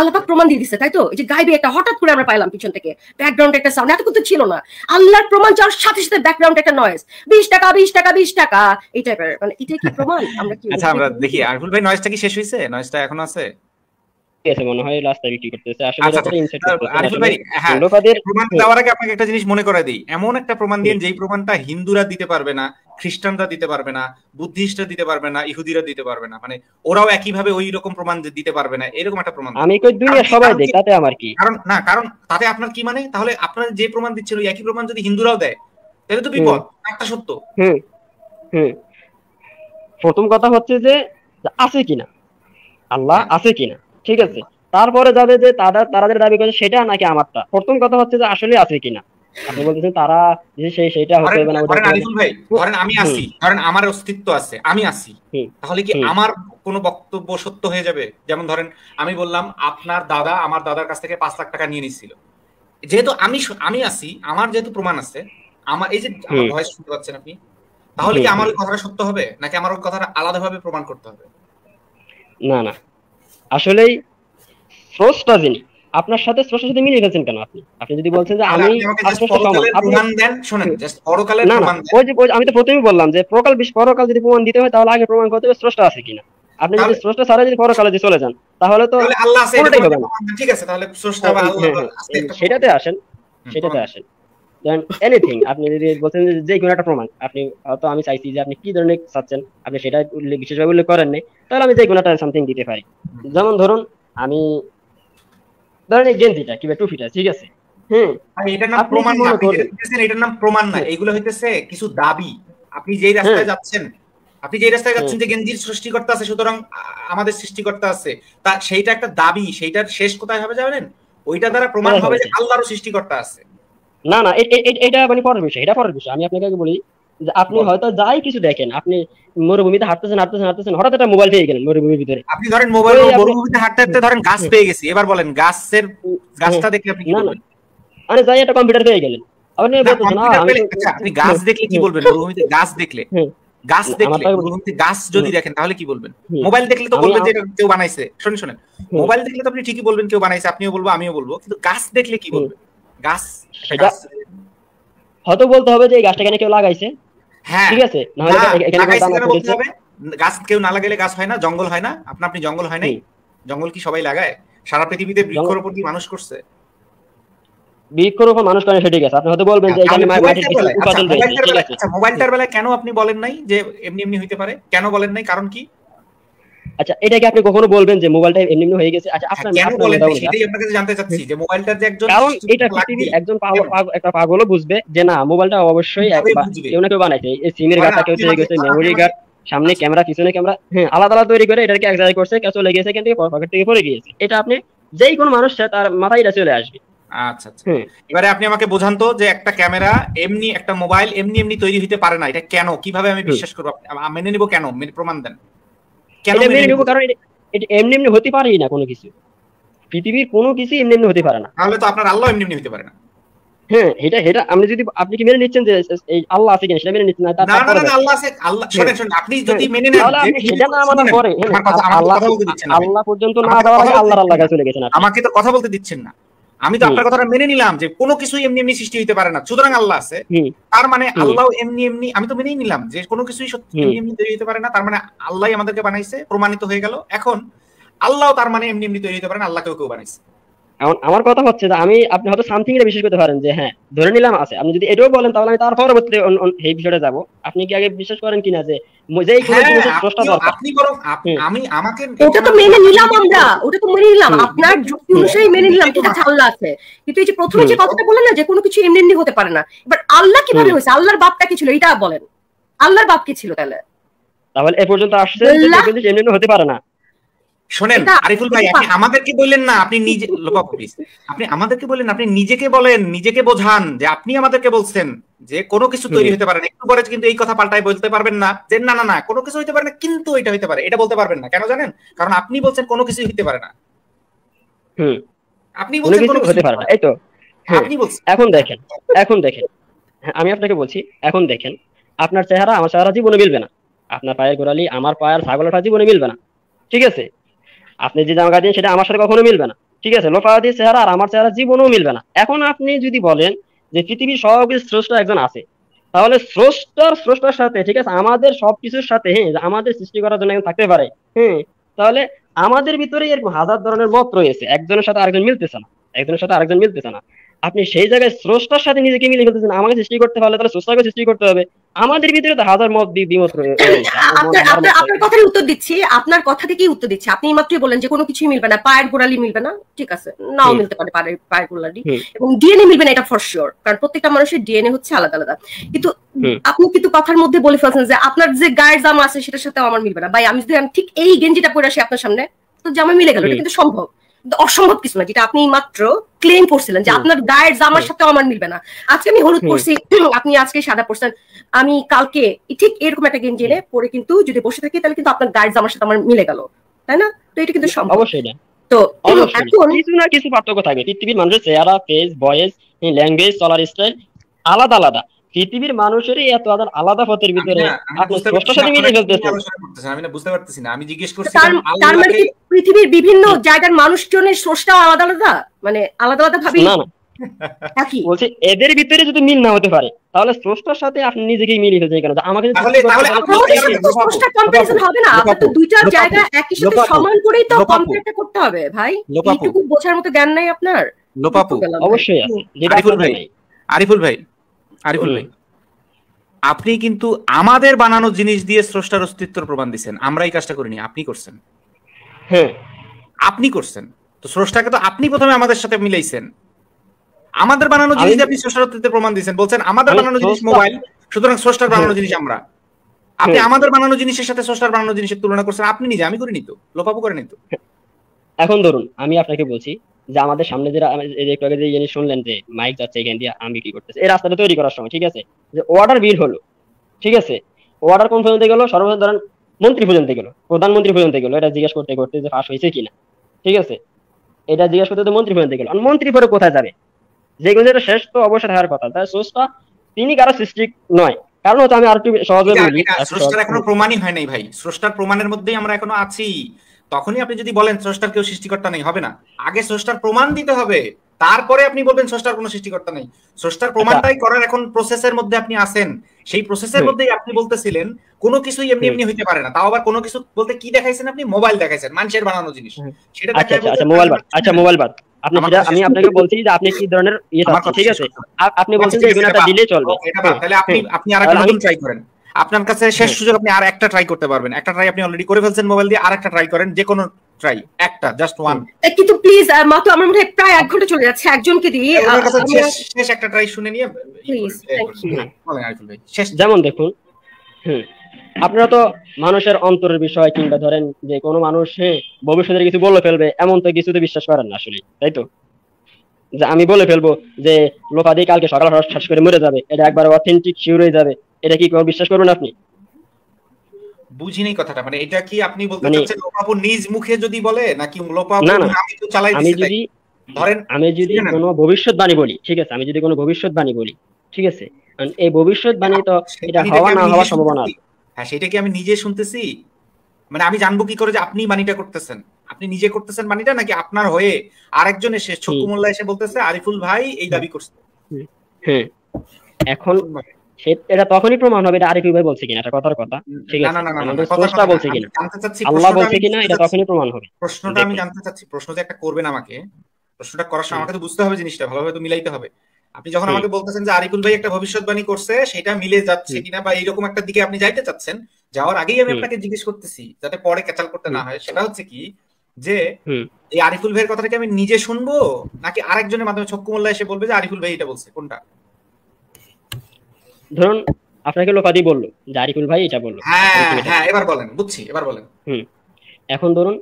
আল্লাহ প্রমাণ দিয়ে দিচ্ছে তাই তো এই যে গাইবে একটা হঠাৎ করে আমরা পাইলাম পিছন থেকে ব্যাকগ্রাউন্ড একটা সাউন্ড এত কিন্তু ছিল না আল্লাহর প্রমাণ চাওয়ার সাথে সাথে ব্যাকগ্রাউন্ড একটা নয়েজ বিশ টাকা বিশ টাকা বিশ টাকা এই টাইপের মানে এটাই কি প্রমাণ আমরা কি আচ্ছা আমরা দেখি আরফুল ভাই নয়েজটা কি শেষ হয়েছে নয়েজটা এখন আছে আছে মনে হয় রাস্তায় বিক্রি করতেছে আসলে আচ্ছা, আচ্ছা হ্যাঁ, প্রমাণ দেওয়ার আগে আপনাকে একটা জিনিস মনে এমন একটা প্রমাণ দিন যেই প্রমাণটা হিন্দুরা দিতে পারবে না খ্রিস্টানরা দিতে পারবে না বুদ্ধিস্টরা দিতে পারবে না ইহুদিরা দিতে পারবে না মানে ওরাও ওই রকম প্রমাণ দিতে পারবে না এরকম একটা প্রমাণ আমি কই দুনিয়া সবাই তাতে আমার কি কারণ না কারণ তাতে আপনার কি মানে তাহলে আপনার যে প্রমাণ দিচ্ছিল একই প্রমাণ যদি হিন্দুরাও দেয় তাহলে তো বিপদ একটা সত্য হুম হুম প্রথম কথা হচ্ছে যে আছে কিনা আল্লাহ হ্যাঁ। আছে কিনা ঠিক আছে তারপরে যাবে যে তারা তারা যে দাবি করছে সেটা নাকি আমারটা প্রথম কথা হচ্ছে যে আসলে আছে কিনা আপনি বলতেছেন তারা যে সেই সেটা হতে হবে না ধরেন আমি আসি ধরেন আমার অস্তিত্ব আছে আমি আছি তাহলে কি আমার কোনো বক্তব্য সত্য হয়ে যাবে যেমন ধরেন আমি বললাম আপনার দাদা আমার দাদার কাছ থেকে পাঁচ লাখ টাকা নিয়ে নিছিল যেহেতু আমি আমি আছি আমার যেহেতু প্রমাণ আছে আমার এই যে আমার ভয়েস শুনতে পাচ্ছেন আপনি তাহলে কি আমার ওই কথাটা সত্য হবে নাকি আমার ওই কথাটা আলাদাভাবে প্রমাণ করতে হবে না না আসলেই স্রষ্টা যিনি আপনার সাথে স্রষ্টার সাথে মিলে গেছেন কেন আপনি আপনি যদি বলছেন যে আমি না না ওই যে আমি তো প্রথমেই বললাম যে প্রকাল বিশ পরকাল যদি প্রমাণ দিতে হয় তাহলে আগে প্রমাণ করতে হবে স্রষ্টা আছে কিনা আপনি যদি স্রষ্টা ছাড়া যদি পরকালে যে চলে যান তাহলে তো আল্লাহ আছে ঠিক আছে তাহলে স্রষ্টা বা হ্যাঁ, আল্লাহ হ্যাঁ, হ্যাঁ, সেটাতে আসেন সেটাতে আসেন যেমন এনিথিং আপনি যদি বলছেন যে কোনো একটা প্রমাণ আপনি হয়তো আমি চাইছি যে আপনি কি ধরনের চাচ্ছেন আপনি সেটা উল্লেখ বিশেষভাবে উল্লেখ করেন তাহলে আমি যে কোনো একটা সামথিং দিতে পারি যেমন ধরুন আমি ধরেন এই গেঞ্জিটা টুপিটা ঠিক আছে হুম নাম প্রমাণ না নাম প্রমাণ না এগুলো হইতেছে কিছু দাবি আপনি যেই রাস্তায় যাচ্ছেন আপনি যে রাস্তায় যাচ্ছেন যে গেঞ্জির সৃষ্টিকর্তা আছে সুতরাং আমাদের সৃষ্টিকর্তা আছে তা সেইটা একটা দাবি সেইটার শেষ কোথায় হবে জানেন ওইটা দ্বারা প্রমাণ হ্যাঁ, হবে হ্যাঁ। যে আল্লাহরও সৃষ্টিকর্তা আছে না না এটা মানে পরের বিষয় এটা পরের বিষয় আমি আপনাকে আগে বলি যে আপনি হয়তো যাই কিছু দেখেন আপনি মরুভূমিতে হাঁটতেছেন হাঁটতেছেন হাঁটতেছেন হঠাৎ একটা মোবাইল পেয়ে গেলেন মরুভূমির ভিতরে আপনি ধরেন মোবাইল মরুভূমিতে হাঁটতে হাঁটতে ধরেন গাছ হ্যাঁ। পেয়ে গেছি এবার বলেন গাছের হ্যাঁ। গাছটা দেখে আপনি না না আরে যাই একটা কম্পিউটার পেয়ে গেলেন আপনি বলতেছেন না আচ্ছা, আপনি হ্যাঁ, গাছ দেখলে কি বলবেন মরুভূমিতে গাছ দেখলে গাছ দেখলে মরুভূমিতে গাছ যদি দেখেন তাহলে কি বলবেন মোবাইল দেখলে তো বলবেন যে কেউ বানাইছে শুনুন শুনেন মোবাইল দেখলে তো আপনি ঠিকই বলবেন কেউ বানাইছে আপনিও বলবো আমিও বলবো কিন্তু গাছ দেখলে কি বলবেন গাছ হয়তো বলতে হবে যে গাছটা এখানে কেউ লাগাইছে হ্যাঁ ঠিক আছে এখানে গাছ কেউ না গাছ হয় না জঙ্গল হয় না আপনি আপনি জঙ্গল হয় নাই জঙ্গল কি সবাই লাগায় সারা পৃথিবীতে বৃক্ষরোপণ কি মানুষ করছে বৃক্ষরোপণ মানুষ করে সেটা ঠিক আছে আপনি হয়তো বলবেন যে আচ্ছা, এখানে মাটির কিছু আচ্ছা, মোবাইলটার আচ্ছা, বেলায় কেন আপনি বলেন নাই যে এমনি এমনি হইতে পারে কেন বলেন নাই কারণ কি আচ্ছা এটা কি আপনি কখনো বলবেন যে মোবাইলটা এমনি হয়ে গেছে আচ্ছা হ্যাঁ, আপনার কেন বলেন সেটাই আপনার কাছে জানতে চাচ্ছি যে মোবাইলটা যে একজন কারণ এটা পৃথিবীর একজন পাগল একটা পাগল বুঝবে যে না মোবাইলটা অবশ্যই একবার কেউ না কেউ বানাইছে এই সিমের মানে গাটা কেউ তৈরি করেছে মেমোরি আচ্ছা, গার্ড আচ্ছা। সামনে ক্যামেরা পিছনে ক্যামেরা হ্যাঁ আলাদা আলাদা তৈরি করে এটাকে এক জায়গায় করছে কেউ চলে গেছে এখান থেকে পকেট থেকে পড়ে গিয়েছে এটা আপনি যেই কোনো মানুষ তার মাথায় এটা চলে আসবে আচ্ছা আচ্ছা এবারে আপনি আমাকে বোঝান তো যে একটা ক্যামেরা এমনি একটা মোবাইল এমনি এমনি তৈরি হইতে পারে না এটা কেন কিভাবে আমি বিশ্বাস করবো মেনে নিব কেন প্রমাণ দেন কেন কারণ এমনি এমনি হতে পারেই না কোনো কিছু পৃথিবীর কোনো কিছু এমনি এমনি হতে পারে না তাহলে তো আপনার আল্লাহ এমনি এমনি হতে পারে না হ্যাঁ এটা এটা আপনি যদি আপনি কি মেনে নিচ্ছেন যে এই আল্লাহ আছে কিনা সেটা মেনে নিচ্ছেন না না না আল্লাহ আছে আল্লাহ হ্যাঁ। শুনেন শুনেন আপনি যদি হ্যাঁ। মেনে নেন সেটা হ্যাঁ। না মানা আল্লাহ আল্লাহ পর্যন্ত না যাওয়ার আগে আল্লাহর আল্লাহ কাছে চলে গেছেন আমাকে তো কথা বলতে দিচ্ছেন না আমি তো আপনার কথাটা মেনে নিলাম যে কোনো কিছু এমনি এমনি সৃষ্টি হইতে পারে না সুতরাং আল্লাহ আছে তার মানে আল্লাহ এমনি এমনি আমি তো মেনেই নিলাম যে কোনো কিছুই সত্যি এমনি এমনি তৈরি হতে পারে না তার মানে আল্লাহ আমাদেরকে বানাইছে প্রমাণিত হয়ে গেল এখন আল্লাহ তার মানে এমনি এমনি তৈরি হতে পারে না আল্লাহ কেউ কেউ বানাইছে আমার কথা হচ্ছে যে আমি আপনি হয়তো সামথিং এটা বিশ্বাস করতে পারেন যে হ্যাঁ ধরে নিলাম আছে আপনি যদি এটাও বলেন তাহলে আমি তার পরবর্তীতে এই বিষয়টা যাব আপনি কি আগে বিশ্বাস করেন কিনা যে যেই হ্যাঁ, আপনি বরং আমি আমাকে ওটা তো মেনে নিলাম আমরা ওটা তো মেনে নিলাম আপনার যুক্তি অনুযায়ী মেনে নিলাম আল্লাহ আছে কিন্তু এই যে প্রথমে যে কথাটা বললেন না যে কোনো কিছু এমনি এমনি হতে পারে না এবার আল্লাহ কিভাবে হয়েছে আল্লাহর বাপটা কি ছিল এটা বলেন আল্লাহর বাপ কি ছিল তাহলে তাহলে এ পর্যন্ত আসছে এমনি হতে পারে না শোনেন আরিফুল ভাই আপনি আমাদেরকে বললেন না আপনি নিজে প্লিজ আপনি আমাদেরকে বললেন আপনি নিজেকে বলেন নিজেকে বোঝান যে আপনি আমাদেরকে বলছেন যে কোনো কিছু তৈরি হতে পারে না একটু পরে কিন্তু এই কথা পাল্টাই বলতে পারবেন না যে না না না কোনো কিছু হইতে পারে না কিন্তু এটা হইতে পারে এটা বলতে পারবেন না কেন জানেন কারণ আপনি বলছেন কোনো কিছু হইতে পারে না আপনি বলছেন কোনো কিছু হতে পারে না এই তো আপনি বলছেন এখন দেখেন এখন দেখেন হ্যাঁ, আমি আপনাকে বলছি এখন দেখেন আপনার চেহারা আমার চেহারা জীবনে মিলবে না আপনার পায়ের গোড়ালি আমার পায়ের ছাগলটা জীবনে মিলবে না ঠিক আছে আপনি যে জামা কাটেন সেটা আমার সাথে কখনো মিলবে না ঠিক আছে লোপাবাদীর চেহারা আর আমার চেহারা জীবনেও মিলবে না এখন আপনি যদি বলেন যে পৃথিবীর সব স্রষ্টা একজন আছে তাহলে স্রষ্টার স্রষ্টার সাথে ঠিক আছে আমাদের সবকিছুর সাথে হ্যাঁ আমাদের সৃষ্টি করার জন্য একজন থাকতে পারে হ্যাঁ তাহলে আমাদের ভিতরে এরকম হাজার ধরনের মত রয়েছে একজনের সাথে আরেকজন মিলতেছে না একজনের সাথে আরেকজন মিলতেছে না আপনি সেই জায়গায় স্রষ্টার সাথে নিজেকে মিলে ফেলতেছেন আমাকে সৃষ্টি করতে পারলে তাহলে স্রষ্টাকে সৃষ্টি করতে হবে আমাদের ভিতরে তো হাজার মত বিমত আপনার কথার উত্তর দিচ্ছি আপনার কথা থেকেই উত্তর দিচ্ছি আপনি মাত্রই বলেন যে কোনো কিছুই মিলবে না পায়ের গোড়ালি মিলবে না ঠিক আছে নাও মিলতে পারে পায়ের পায়ের গোড়ালি এবং ডিএনএ মিলবে না এটা ফর শিওর কারণ প্রত্যেকটা মানুষের ডিএনএ হচ্ছে আলাদা আলাদা কিন্তু আপনি কিন্তু কথার মধ্যে বলে ফেলছেন যে আপনার যে গায়ের জামা আছে সেটার সাথে আমার মিলবে না ভাই আমি যদি ঠিক এই গেঞ্জিটা পরে আসি আপনার সামনে তো জামা মিলে গেল এটা কিন্তু সম্ভব অসম্ভব কিছু না যেটা আপনি মাত্র ক্লেম করছিলেন যে আপনার গায়ের জামার সাথে আমার মিলবে না আজকে আমি হলুদ পরছি আপনি আজকে সাদা পরছেন আমি কালকে ঠিক এরকম একটা গেঞ্জি এনে পরে কিন্তু যদি বসে থাকি তাহলে কিন্তু আপনার গায়ের জামার সাথে আমার মিলে গেল তাই না তো এটা কিন্তু সম্ভব অবশ্যই না তো কিছু না কিছু পার্থক্য থাকে পৃথিবীর মানুষের চেহারা ফেস ভয়েস ল্যাঙ্গুয়েজ চলার স্টাইল আলাদা আলাদা পৃথিবীর মানুষের এত আলাদা পথের ভিতরে আমি না বুঝতে পারতেছি না আমি জিজ্ঞেস করছি তার মানে পৃথিবীর বিভিন্ন জায়গার মানুষজনের স্রষ্টা আলাদা আলাদা মানে আলাদা আলাদা ভাবে না না বলছে এদের ভিতরে যদি মিল না হতে পারে তাহলে স্রষ্টার সাথে আপনি নিজেকেই মিলে ফেলছেন কেন আমাকে যদি তাহলে তাহলে স্রষ্টা কম্পারিজন হবে না আপনার তো দুইটা জায়গা একই সাথে সমান করেই তো কম্পেয়ারটা করতে হবে ভাই এইটুকু বোঝার মতো জ্ঞান নাই আপনার লোপাপু অবশ্যই আছে আরিফুল ভাই আরিফুল ভাই আরিফুল ভাই আপনি কিন্তু আমাদের বানানো জিনিস দিয়ে স্রষ্টার অস্তিত্ব প্রমাণ দিচ্ছেন আমরা এই কাজটা করিনি আপনি করছেন হ্যাঁ আপনি করছেন তো স্রষ্টাকে তো আপনি প্রথমে আমাদের সাথে মিলাইছেন আমাদের বানানো জিনিস আপনি স্রষ্টার অস্তিত্ব প্রমাণ দিচ্ছেন বলছেন আমাদের বানানো জিনিস মোবাইল সুতরাং স্রষ্টার বানানো জিনিস আমরা আপনি আমাদের বানানো জিনিসের সাথে স্রষ্টার বানানো জিনিসের তুলনা করছেন আপনি নিজে আমি করিনি তো লোপাপু করেনি তো এখন ধরুন আমি আপনাকে বলছি যে আমাদের সামনে যে একটু আগে যে জিনিস শুনলেন যে মাইক যাচ্ছে এখান দিয়ে আমি কি করতেছি এই রাস্তাটা তৈরি করার সময় ঠিক আছে যে ওয়ার্ডার বিল হলো ঠিক আছে ওয়ার্ডার কোন পর্যন্ত গেলো সর্বসাধারণ মন্ত্রী পর্যন্ত গেলো প্রধানমন্ত্রী পর্যন্ত গেলো এটা জিজ্ঞেস করতে করতে যে ফাঁস হয়েছে কিনা ঠিক আছে এটা জিজ্ঞেস করতে মন্ত্রী পর্যন্ত গেলো মন্ত্রী পরে কোথায় যাবে যেগুলো যেটা শেষ তো অবশ্যই থাকার কথা তাই সোর্সটা তিনি কারো সৃষ্টি নয় কারণ হচ্ছে আমি আর একটু সহজে বলি আচ্ছা, স্রষ্টার এখনো প্রমাণই হয় নাই ভাই স্রষ্টার প্রমাণের মধ্যেই আমরা এখনো আছি তখনই আপনি যদি বলেন স্রষ্টার কেউ সৃষ্টিকর্তা নেই হবে না আগে স্রষ্টার প্রমাণ দিতে হবে তারপরে আপনি বলবেন স্রষ্টার কোনো সৃষ্টিকর্তা নেই স্রষ্টার আচ্ছা। প্রমাণটাই করার এখন প্রসেসের মধ্যে আপনি আসেন সেই প্রসেসের মধ্যেই আপনি বলতেছিলেন কোনো কিছুই এমনি এমনি হইতে পারে না তাও আবার কোনো কিছু বলতে কি দেখাইছেন আপনি মোবাইল দেখাইছেন মানুষের বানানো জিনিস সেটা আচ্ছা আচ্ছা, আচ্ছা মোবাইল বাদ আচ্ছা হ্যাঁ। মোবাইল বাদ আপনি সেটা আমি আপনাকে বলছি যে আপনি কি ধরনের ইয়ে ঠিক আছে আপনি বলছেন আচ্ছা, যে এগুলো দিলে চলবে তাহলে আপনি আপনি আরেকটা নতুন ট্রাই করেন আপনার কাছে শেষ সুযোগ আপনি আর একটা ট্রাই করতে পারবেন একটা ট্রাই আপনি অলরেডি করে ফেলছেন মোবাইল দিয়ে আর একটা ট্রাই করেন যে কোনো ট্রাই একটা জাস্ট ওয়ান কিন্তু প্লিজ মাত্র আমার মনে হয় প্রায় এক ঘন্টা চলে যাচ্ছে একজনকে দিয়ে হ্যাঁ, শেষ একটা ট্রাই শুনে নিয়ে প্লিজ হ্যাঁ, শেষ যেমন দেখুন আপনারা তো মানুষের অন্তরের বিষয় কিংবা ধরেন যে কোনো মানুষ ভবিষ্যতে কিছু বলে ফেলবে এমন তো কিছুতে বিশ্বাস করেন না আসলে তাই তো যে আমি বলে ফেলবো যে লোপাদি কালকে সকাল শ্বাস করে মরে যাবে এটা একবার অথেন্টিক শিওর হয়ে যাবে এটা কি কোনো বিশ্বাস করবেন আপনি বুঝিনি কথাটা মানে এটা কি আপনি বলতে মানে চাচ্ছেন নিজ মুখে যদি বলে নাকি আমি তো চালাই আমি যদি ধরেন আমি যদি কোনো ভবিষ্যৎবাণী বলি ঠিক আছে আমি যদি কোনো ভবিষ্যৎবাণী বলি ঠিক আছে এই ভবিষ্যৎবাণী তো এটা হওয়া না সম্ভাবনা হ্যাঁ সেটা কি আমি নিজে শুনতেছি মানে আমি জানবো কি করে যে আপনি মানিটা করতেছেন আপনি নিজে করতেছেন মানিটা নাকি আপনার হয়ে আরেকজন এসে ছক্কু মোল্লা এসে বলতেছে আরিফুল ভাই এই দাবি করছে হ্যাঁ এখন মানে এটা তখনই প্রমাণ হবে এটা আরিফ ভাই বলছে কিনা এটা কথার কথা ঠিক আছে আমাদের স্রষ্টা বলছে কিনা আল্লাহ বলছে কিনা এটা তখনই প্রমাণ হবে প্রশ্নটা আমি জানতে চাচ্ছি প্রশ্ন যে একটা করবেন আমাকে প্রশ্নটা করার সময় আমাকে তো বুঝতে হবে জিনিসটা ভালোভাবে তো মিলাইতে হবে আপনি যখন আমাকে বলতেছেন যে আরিফুল ভাই একটা ভবিষ্যৎবাণী করছে সেটা মিলে যাচ্ছে কিনা বা এইরকম একটা দিকে আপনি যাইতে চাচ্ছেন যাওয়ার আগেই আমি আপনাকে জিজ্ঞেস করতেছি যাতে পরে ক্যাচাল করতে না হয় সেটা হচ্ছে কি যে এই আরিফুল ভাইয়ের কথাটা কি আমি নিজে শুনবো নাকি আরেকজনের মাধ্যমে ছক্কু মোল্লা এসে বলবে যে আরিফুল ভাই এটা বলছে কোনটা ধরুন আপনাকে লোপাদি বললো যে আরিফুল ভাই এটা হ্যাঁ, হ্যাঁ, বললো এবার বলেন বুঝছি এবার বলেন হুম এখন ধরুন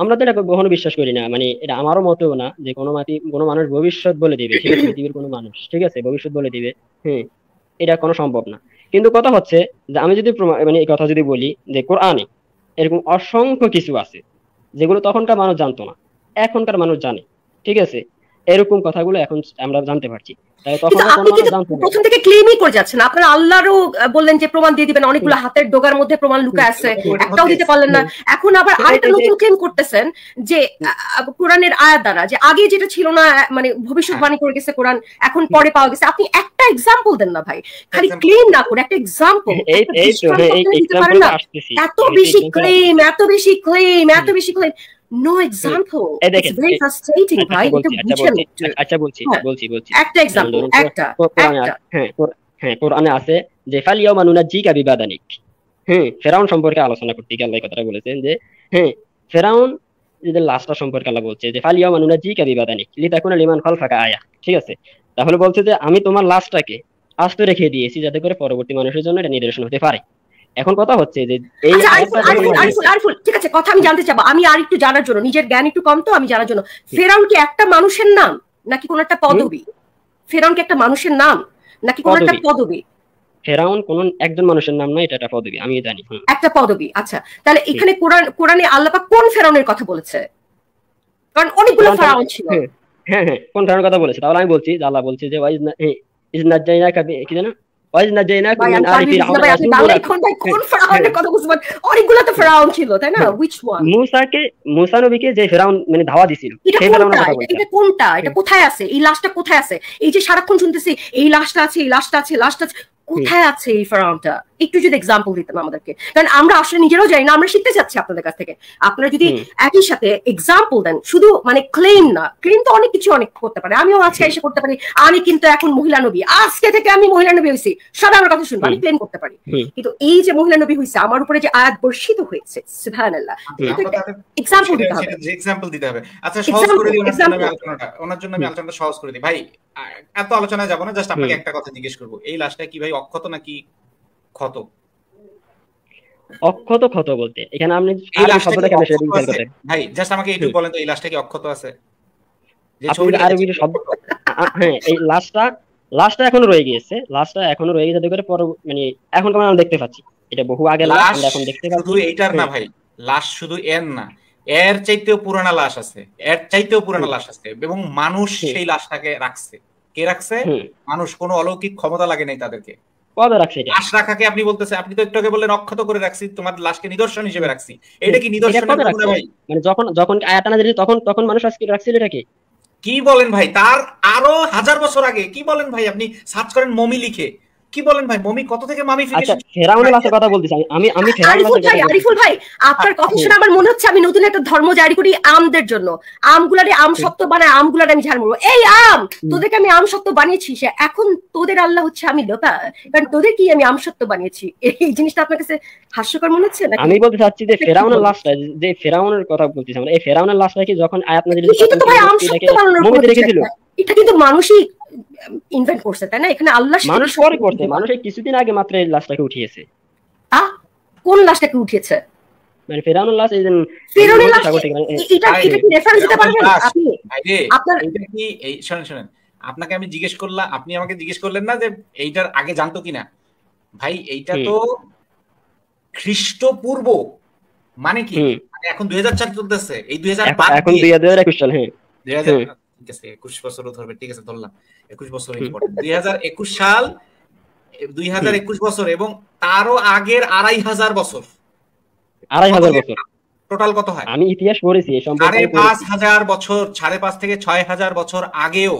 আমরা তো এটা কখনো বিশ্বাস করি না মানে এটা আমারও মতেও না যে কোনো মাটি কোনো মানুষ ভবিষ্যৎ বলে দিবে ঠিক আছে (coughs) পৃথিবীর কোনো মানুষ ঠিক আছে ভবিষ্যৎ বলে দিবে হুম এটা কোনো সম্ভব না কিন্তু কথা হচ্ছে যে আমি যদি মানে এই কথা যদি বলি যে কোরআনে এরকম অসংখ্য কিছু আছে যেগুলো তখনকার মানুষ জানতো না এখনকার মানুষ জানে ঠিক আছে এরকম কথাগুলো এখন আমরা জানতে পারছি কিন্তু আপনি কিন্তু প্রথম থেকে ক্লেমই করে যাচ্ছেন আপনারা আল্লাহরও বললেন যে প্রমাণ দিয়ে দিবেন অনেকগুলো হাতের ডোগার মধ্যে প্রমাণ লুকা আছে একটাও দিতে পারলেন না এখন আবার আরেকটা নতুন ক্লেম করতেছেন যে কোরআনের আয়াত দ্বারা যে আগে যেটা ছিল না মানে ভবিষ্যৎবাণী হ্যাঁ। করে গেছে কোরআন এখন পরে পাওয়া গেছে আপনি একটা এক্সাম্পল দেন না ভাই খালি ক্লেম না করে একটা এক্সাম্পল এত বেশি ক্লেম এত বেশি ক্লেম এত বেশি claim no example it's very frustrating ভাই এটা আচ্ছা, বুঝে আচ্ছা বলছি হ্যাঁ। বলছি বলছি একটা এক্সাম্পল হ্যাঁ, একটা হ্যাঁ হ্যাঁ কোরআনে আছে যে মানুনা জি হ্যাঁ ফেরাউন সম্পর্কে আলোচনা করতে কথাটা বলেছেন যে হ্যাঁ ফেরাউন লাস্টটা সম্পর্কে বলছে যে ফালিয়া মানুনা জি কাবি বাদানিক লিমান খল ফাকা আয়া ঠিক আছে তাহলে বলছে যে আমি তোমার লাস্টটাকে আস্ত রেখে দিয়েছি যাতে করে পরবর্তী মানুষের জন্য এটা নিদর্শন হতে পারে এখন কথা হচ্ছে যে এই আচ্ছা, ঠিক আছে কথা আমি জানতে চাবো আমি আর একটু জানার জন্য নিজের জ্ঞান একটু কম তো আমি জানার জন্য ফেরাউন কি একটা মানুষের নাম নাকি কোন একটা পদবি ফেরাউন কি একটা মানুষের নাম নাকি কোন একটা পদবি ফেরাউন কোন একজন মানুষের নাম নয় এটা একটা পদবি আমি জানি একটা পদবি আচ্ছা তাহলে এখানে কোরআন কোরআনে আল্লাহ পাক কোন ফেরাউনের কথা বলেছে কারণ অনেকগুলো ফেরাউন ছিল হ্যাঁ, হ্যাঁ হ্যাঁ কোন ফেরাউনের কথা বলেছে তাহলে আমি বলছি আল্লাহ বলছে যে ইজ ইজ নাজাইনাকা কি জানা যে ফেরাউন মানে ধাওয়া দিছিল এটা কোনটা এটা হ্যাঁ। কোথায় আছে এই লাশটা কোথায় আছে এই যে সারাক্ষণ শুনতেছি এই লাশটা আছে এই লাশটা আছে লাশটা আছে কোথায় আছে এই ফেরাউনটা একটু যদি এক্সাম্পল দিতাম আমাদেরকে কারণ আমরা আসলে নিজেরাও জানি না আমরা শিখতে চাচ্ছি আপনাদের কাছ থেকে আপনারা যদি একই সাথে এক্সাম্পল দেন শুধু মানে ক্লেম না ক্লেম তো অনেক কিছু অনেক করতে পারে আমিও আজকে এসে করতে পারি আমি কিন্তু এখন মহিলা নবী আজকে থেকে আমি মহিলা নবী হয়েছি সব আমার কথা শুনবো আমি ক্লেম করতে পারি কিন্তু এই যে মহিলা নবী হয়েছে আমার উপরে যে আয়াত বর্ষিত হয়েছে সুধান আল্লাহ এক্সাম্পল দিতে হবে এক্সাম্পল দিতে হবে আচ্ছা সহজ করে দিই ওনার জন্য আমি আলোচনাটা সহজ করে দিই ভাই এত আলোচনায় যাব না জাস্ট আপনাকে একটা কথা জিজ্ঞেস করবো এই লাস্টটা কি ভাই অক্ষত নাকি ক্ষত অক্ষত ক্ষত বলতে এখানে আপনি এই কেন সেটা বিচার করতে ভাই জাস্ট আমাকে একটু বলেন তো এই লাশটা কি অক্ষত আছে যে ছবিটা শব্দ হ্যাঁ এই এখনো রয়ে গিয়েছে এখনো রয়ে দেখে পর মানে এখন কেমন আমরা দেখতে পাচ্ছি এটা বহু আগে এখন দেখতে পাচ্ছি শুধু এইটার না ভাই লাশ শুধু এর না এর চাইতেও পুরানা লাশ আছে এর চাইতেও পুরানা লাশ আছে এবং মানুষ সেই লাশটাকে রাখছে কে রাখছে মানুষ কোনো অলৌকিক ক্ষমতা লাগে নাই তাদেরকে কবে রাখছে এটা লাশ রাখাকে আপনি বলতেছেন আপনি তো একটু আগে বললেন অক্ষত করে রাখছি তোমার লাশকে নিদর্শন হিসেবে রাখছি এটা কি নিদর্শন ভাই মানে যখন যখন আয়াতানা দিল তখন তখন মানুষ আজকে রাখছিল এটাকে কি বলেন ভাই তার আরো হাজার বছর আগে কি বলেন ভাই আপনি সার্চ করেন মমি লিখে কি বলেন ভাই মমি কত থেকে মামি আচ্ছা ফেরাউনের কথা বলতেছি আমি আমি ফেরাউনের আরিফুল ভাই আপনার আচ্ছা, কথা শুনে আমার মনে হচ্ছে আমি নতুন একটা ধর্ম জারি করি আমদের জন্য আমগুলারে আম সত্য বানায় আমগুলারে আমি ঝাড় মারবো এই আম তোদেরকে আমি আম সত্য বানিয়েছি এখন তোদের আল্লাহ হচ্ছে আমি লোকা কারণ তোদের কি আমি আম সত্য বানিয়েছি এই জিনিসটা আপনার কাছে হাস্যকর মনে হচ্ছে না আমি বলতে চাচ্ছি যে ফেরাউনের লাশটা যে ফেরাউনের কথা বলতেছি আমরা মানে এই ফেরাউনের কি যখন আয়াত নাজিল তো ভাই আম সত্য বানানোর এটা কিন্তু মানসিক ইনভেন্ট করছে তাই না এখানে আল্লাহ মানুষ পরে করছে মানুষ কিছুদিন আগে মাত্র এই লাশটাকে উঠিয়েছে আ কোন লাশটাকে উঠিয়েছে মানে ফেরাউনের লাশ এইদিন ফেরাউনের লাশ এটা মানে, এটা কি রেফারেন্স দিতে পারবেন আপনি আপনি এটা কি এই শুনুন শুনুন আপনাকে আমি জিজ্ঞেস করলাম আপনি আমাকে জিজ্ঞেস করলেন না যে এইটার আগে জানতো কিনা ভাই এইটা তো খ্রিস্টপূর্ব মানে কি মানে এখন দুই হাজার চার চলতেছে এই দুই হাজার এখন দুই হাজার একুশ সাল হ্যাঁ ঠিক আছে একুশ বছরও ধরবে ঠিক আছে ধরলাম একুশ বছর দুই হাজার একুশ সাল দুই হাজার একুশ বছর এবং তারও আগের আড়াই হাজার বছর আড়াই হাজার বছর টোটাল কত হয় আমি ইতিহাস পড়েছি সাড়ে পাঁচ হাজার বছর সাড়ে পাঁচ থেকে ছয় হাজার বছর আগেও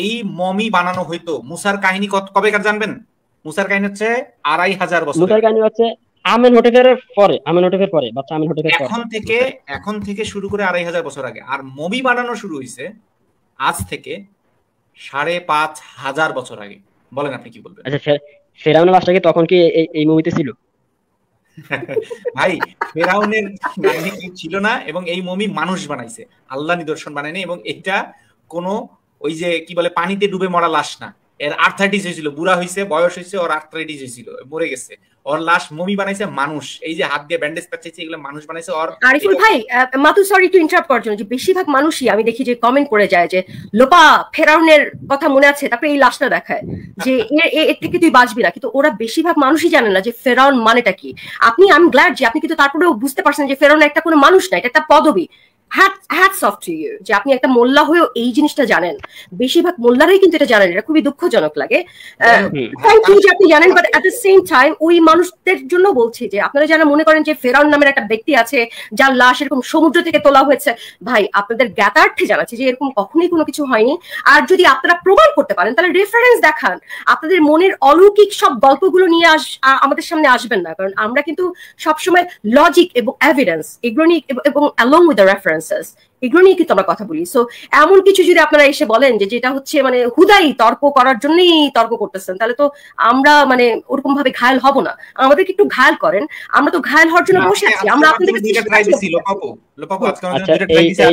এই মমি বানানো হইতো মুসার কাহিনী কত কবেকার জানবেন মুসার কাহিনী হচ্ছে আড়াই হাজার বছর মুসার কাহিনী হচ্ছে আমেল পরে পরে বাচ্চা এখন থেকে এখন থেকে শুরু করে আড়াই হাজার বছর আগে আর মমি বানানো শুরু হয়েছে আজ থেকে সাড়ে পাঁচ হাজার বছর আগে বলেন আপনি কি বলবেন আচ্ছা ফেরাউন লাশটা কি তখন কি এই মুভিতে ছিল (laughs) ভাই ফেরাউনের ছিল না এবং এই মমি মানুষ বানাইছে আল্লাহ নিদর্শন বানায়নি এবং এটা কোনো ওই যে কি বলে পানিতে ডুবে মরা লাশ না এর আর্থাইটিস হয়েছিল বুড়া হয়েছে বয়স হয়েছে ওর আর্থাইটিস হয়েছিল মরে গেছে ওর লাশ মমি বানাইছে মানুষ এই যে হাত দিয়ে ব্যান্ডেজ পাচ্ছেছে এগুলো মানুষ বানাইছে ওর আরিফুল ভাই মাতু সরি টু ইন্টারাপ্ট করার জন্য যে বেশিরভাগ মানুষই আমি দেখি যে কমেন্ট করে যায় যে লোপা ফেরাউনের কথা মনে আছে তারপরে এই লাশটা দেখায় যে এর থেকে তুই বাঁচবি না কিন্তু ওরা বেশিরভাগ মানুষই জানে না যে ফেরাউন মানেটা কি আপনি আমি গ্ল্যাড যে আপনি কিন্তু তারপরেও বুঝতে পারছেন যে ফেরাউন একটা কোনো মানুষ না এটা একটা পদবি হ্যাটস অফ টু ইউ যে আপনি একটা মোল্লা হয়েও এই জিনিসটা জানেন বেশিরভাগ মোল্লারাই কিন্তু এটা জানেন এটা খুবই দুঃখজনক লাগে থ্যাংক ইউ যে আপনি জানেন but at the same time ওই মানুষদের জন্য বলছি যে আপনারা যারা মনে করেন যে ফেরাউন নামের একটা ব্যক্তি আছে যার লাশ এরকম সমুদ্র থেকে তোলা হয়েছে ভাই আপনাদের জ্ঞাতার্থে জানাচ্ছি যে এরকম কখনোই কোনো কিছু হয়নি আর যদি আপনারা প্রমাণ করতে পারেন তাহলে রেফারেন্স দেখান আপনাদের মনের অলৌকিক সব গল্পগুলো নিয়ে আস আমাদের সামনে আসবেন না কারণ আমরা কিন্তু সবসময় লজিক এবং এভিডেন্স এগুলো নিয়ে এবং along with the reference differences এগুলো নিয়ে কিন্তু আমরা কথা বলি সো এমন কিছু যদি আপনারা এসে বলেন যে যেটা হচ্ছে মানে হুদাই তর্ক করার জন্যই তর্ক করতেছেন তাহলে তো আমরা মানে ওরকম ভাবে ঘায়াল হব না আমাদেরকে একটু ঘায়ল করেন আমরা তো ঘায়াল হওয়ার জন্য বসে আছি আচ্ছা, আমরা আপনাদের আচ্ছা,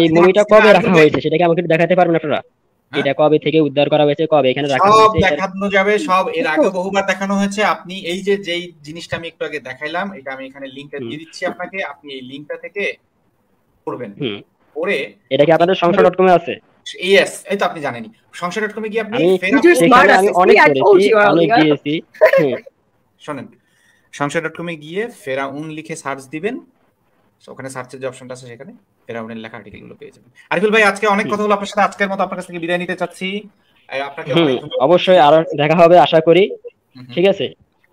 এই মুভিটা কবে রাখা হয়েছে সেটা কি আমাকে দেখাতে পারবেন আপনারা এটা হ্যাঁ। কবে থেকে উদ্ধার করা হয়েছে কবে এখানে রাখা হয়েছে সব দেখানো যাবে সব এর আগে বহুবার দেখানো হয়েছে আপনি এই যে যেই জিনিসটা আমি একটু আগে দেখাইলাম এটা আমি এখানে লিংকটা দিয়ে দিচ্ছি আপনাকে আপনি এই লিংকটা থেকে করবেন পরে এটা কি আপনাদের সংসার ডট কমে আছে ইয়েস এই তো আপনি সংসার ডট কমে গিয়ে আপনি সংসার ডট কমে গিয়ে ফেরাউন লিখে সার্চ দিবেন ওখানে সার্চের যে অপশনটা আছে সেখানে ফেরাউনের লেখা গুলো পেয়ে যাবেন আরিফুল ভাই আজকে অনেক কথা হলো আপনার সাথে আজকের মতো আপনার কাছ থেকে বিদায় নিতে চাচ্ছি আপনাকে অবশ্যই আরো দেখা হবে আশা করি ঠিক আছে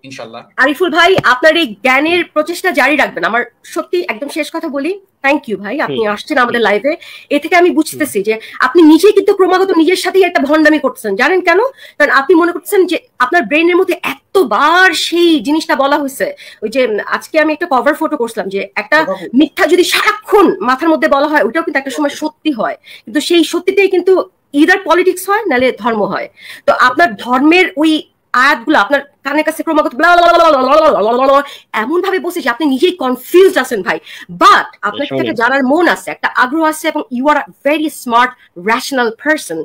ইনশাল্লাহ আরিফুল ভাই আপনার এই জ্ঞানের প্রচেষ্টা জারি রাখবেন আমার সত্যি একদম শেষ কথা বলি থ্যাংক ইউ ভাই আপনি আসছেন আমাদের লাইভে এ থেকে আমি বুঝতেছি যে আপনি নিজেই কিন্তু ক্রমাগত নিজের সাথেই একটা ভণ্ডামি করতেছেন জানেন কেন কারণ আপনি মনে করতেছেন যে আপনার ব্রেনের মধ্যে এতবার সেই জিনিসটা বলা হয়েছে ওই যে আজকে আমি একটা কভার ফটো করছিলাম যে একটা মিথ্যা যদি সারাক্ষণ মাথার মধ্যে বলা হয় ওটাও কিন্তু একটা সময় সত্যি হয় কিন্তু সেই সত্যিতেই কিন্তু ইদার পলিটিক্স হয় নাহলে ধর্ম হয় তো আপনার ধর্মের ওই আয়াতগুলো আপনার কানের কাছে ক্রমাগত এমন ভাবে বসে যে আপনি নিজেই কনফিউজ আছেন ভাই বাট আপনার থেকে জানার মন আছে একটা আগ্রহ আছে এবং you are very smart rational person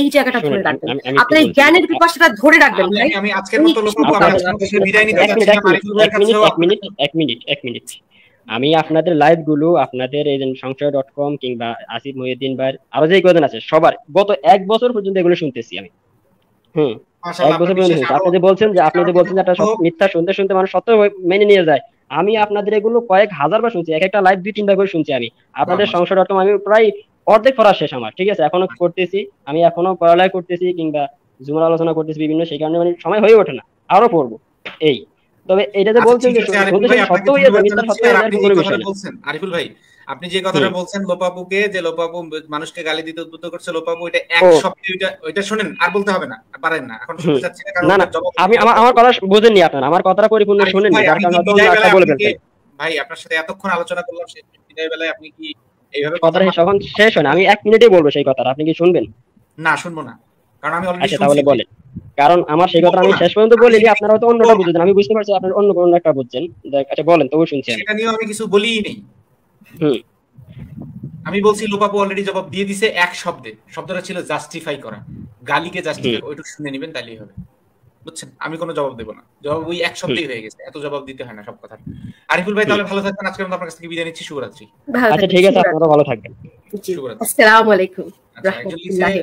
এই জায়গাটা ধরে রাখবেন আপনার এই জ্ঞানের পিপাসাটা ধরে রাখবেন ভাই আমি আজকের মতো লোক বিদায় এক মিনিট এক মিনিট এক মিনিট আমি আপনাদের লাইভ গুলো আপনাদের এই সংশয় ডট কম কিংবা আসিফ মহিউদ্দিন ভাইয়ের আরো যে কজন আছে সবার গত এক বছর পর্যন্ত এগুলো শুনতেছি আমি হুম আপনি যে বলছেন যে আপনি যে বলছেন যে আপনার মিথ্যা শুনতে শুনতে মানুষ সত্য মেনে নিয়ে যায় আমি আপনাদের এগুলো কয়েক হাজার বার শুনছি এক একটা লাইভ দুই তিনবার করে শুনছি আমি আপনাদের আচ্ছা। সংসার ডট আমি প্রায় অর্ধেক পড়া শেষ আমার ঠিক আছে এখনো করতেছি আমি এখনো পড়ালেখা করতেছি কিংবা জুমার আলোচনা করতেছি বিভিন্ন সেই কারণে মানে সময় হয়ে ওঠে না আরো পড়বো এই তবে এটা আচ্ছা, যে বলছেন যে সত্য হয়ে যায় মিথ্যা সত্য হয়ে যায় আরিফুল ভাই আপনি যে কথাটা বলছেন লোপাপুকে যে লোপাপু মানুষকে গালি দিতে উদ্বুদ্ধ করছে লোপাপু এটা এক সপ্তাহে ওইটা ওইটা শুনেন আর বলতে হবে না পারেন না এখন শুনতে চাচ্ছি না আমি আমার কথা বুঝেননি আপনারা আমার কথাটা পরিপূর্ণ শুনেন বলে ভাই আপনার সাথে এতক্ষণ আলোচনা করলাম সেই বেলায় আপনি কি এইভাবে কথাটা শেষ হয় আমি এক মিনিটেই বলবো সেই কথাটা আপনি কি শুনবেন না শুনবো না কারণ আমি অলরেডি আচ্ছা, তাহলে বলেন কারণ আমার সেই কথা আমি শেষ পর্যন্ত বলিনি আপনারা হয়তো অন্যটা বুঝেন আমি বুঝতে পারছি আপনারা অন্য কোনো একটা বুঝছেন আচ্ছা বলেন তবু শুনছি সেটা নিয়ে আমি কিছু বলিই নেই আমি বলছি লোপাপু অলরেডি জবাব দিয়ে দিছে এক শব্দে শব্দটা ছিল জাস্টিফাই করা গালিকে জাস্টিফাই ওইটুকু শুনে নেবেন তাহলেই হবে বুঝছেন আমি কোনো জবাব দেবো না জবাব ওই এক শব্দেই হয়ে গেছে এত জবাব দিতে হয় না সব কথা আরিফুল ভাই তাহলে ভালো থাকবেন আজকে আপনার কাছ থেকে বিদায় নিচ্ছি শুভরাত্রি আচ্ছা ঠিক আছে আপনারা ভালো থাকবেন শুভরাত্রি আসসালামু আলাইকুম আচ্ছা, রাহমাতুল্লাহি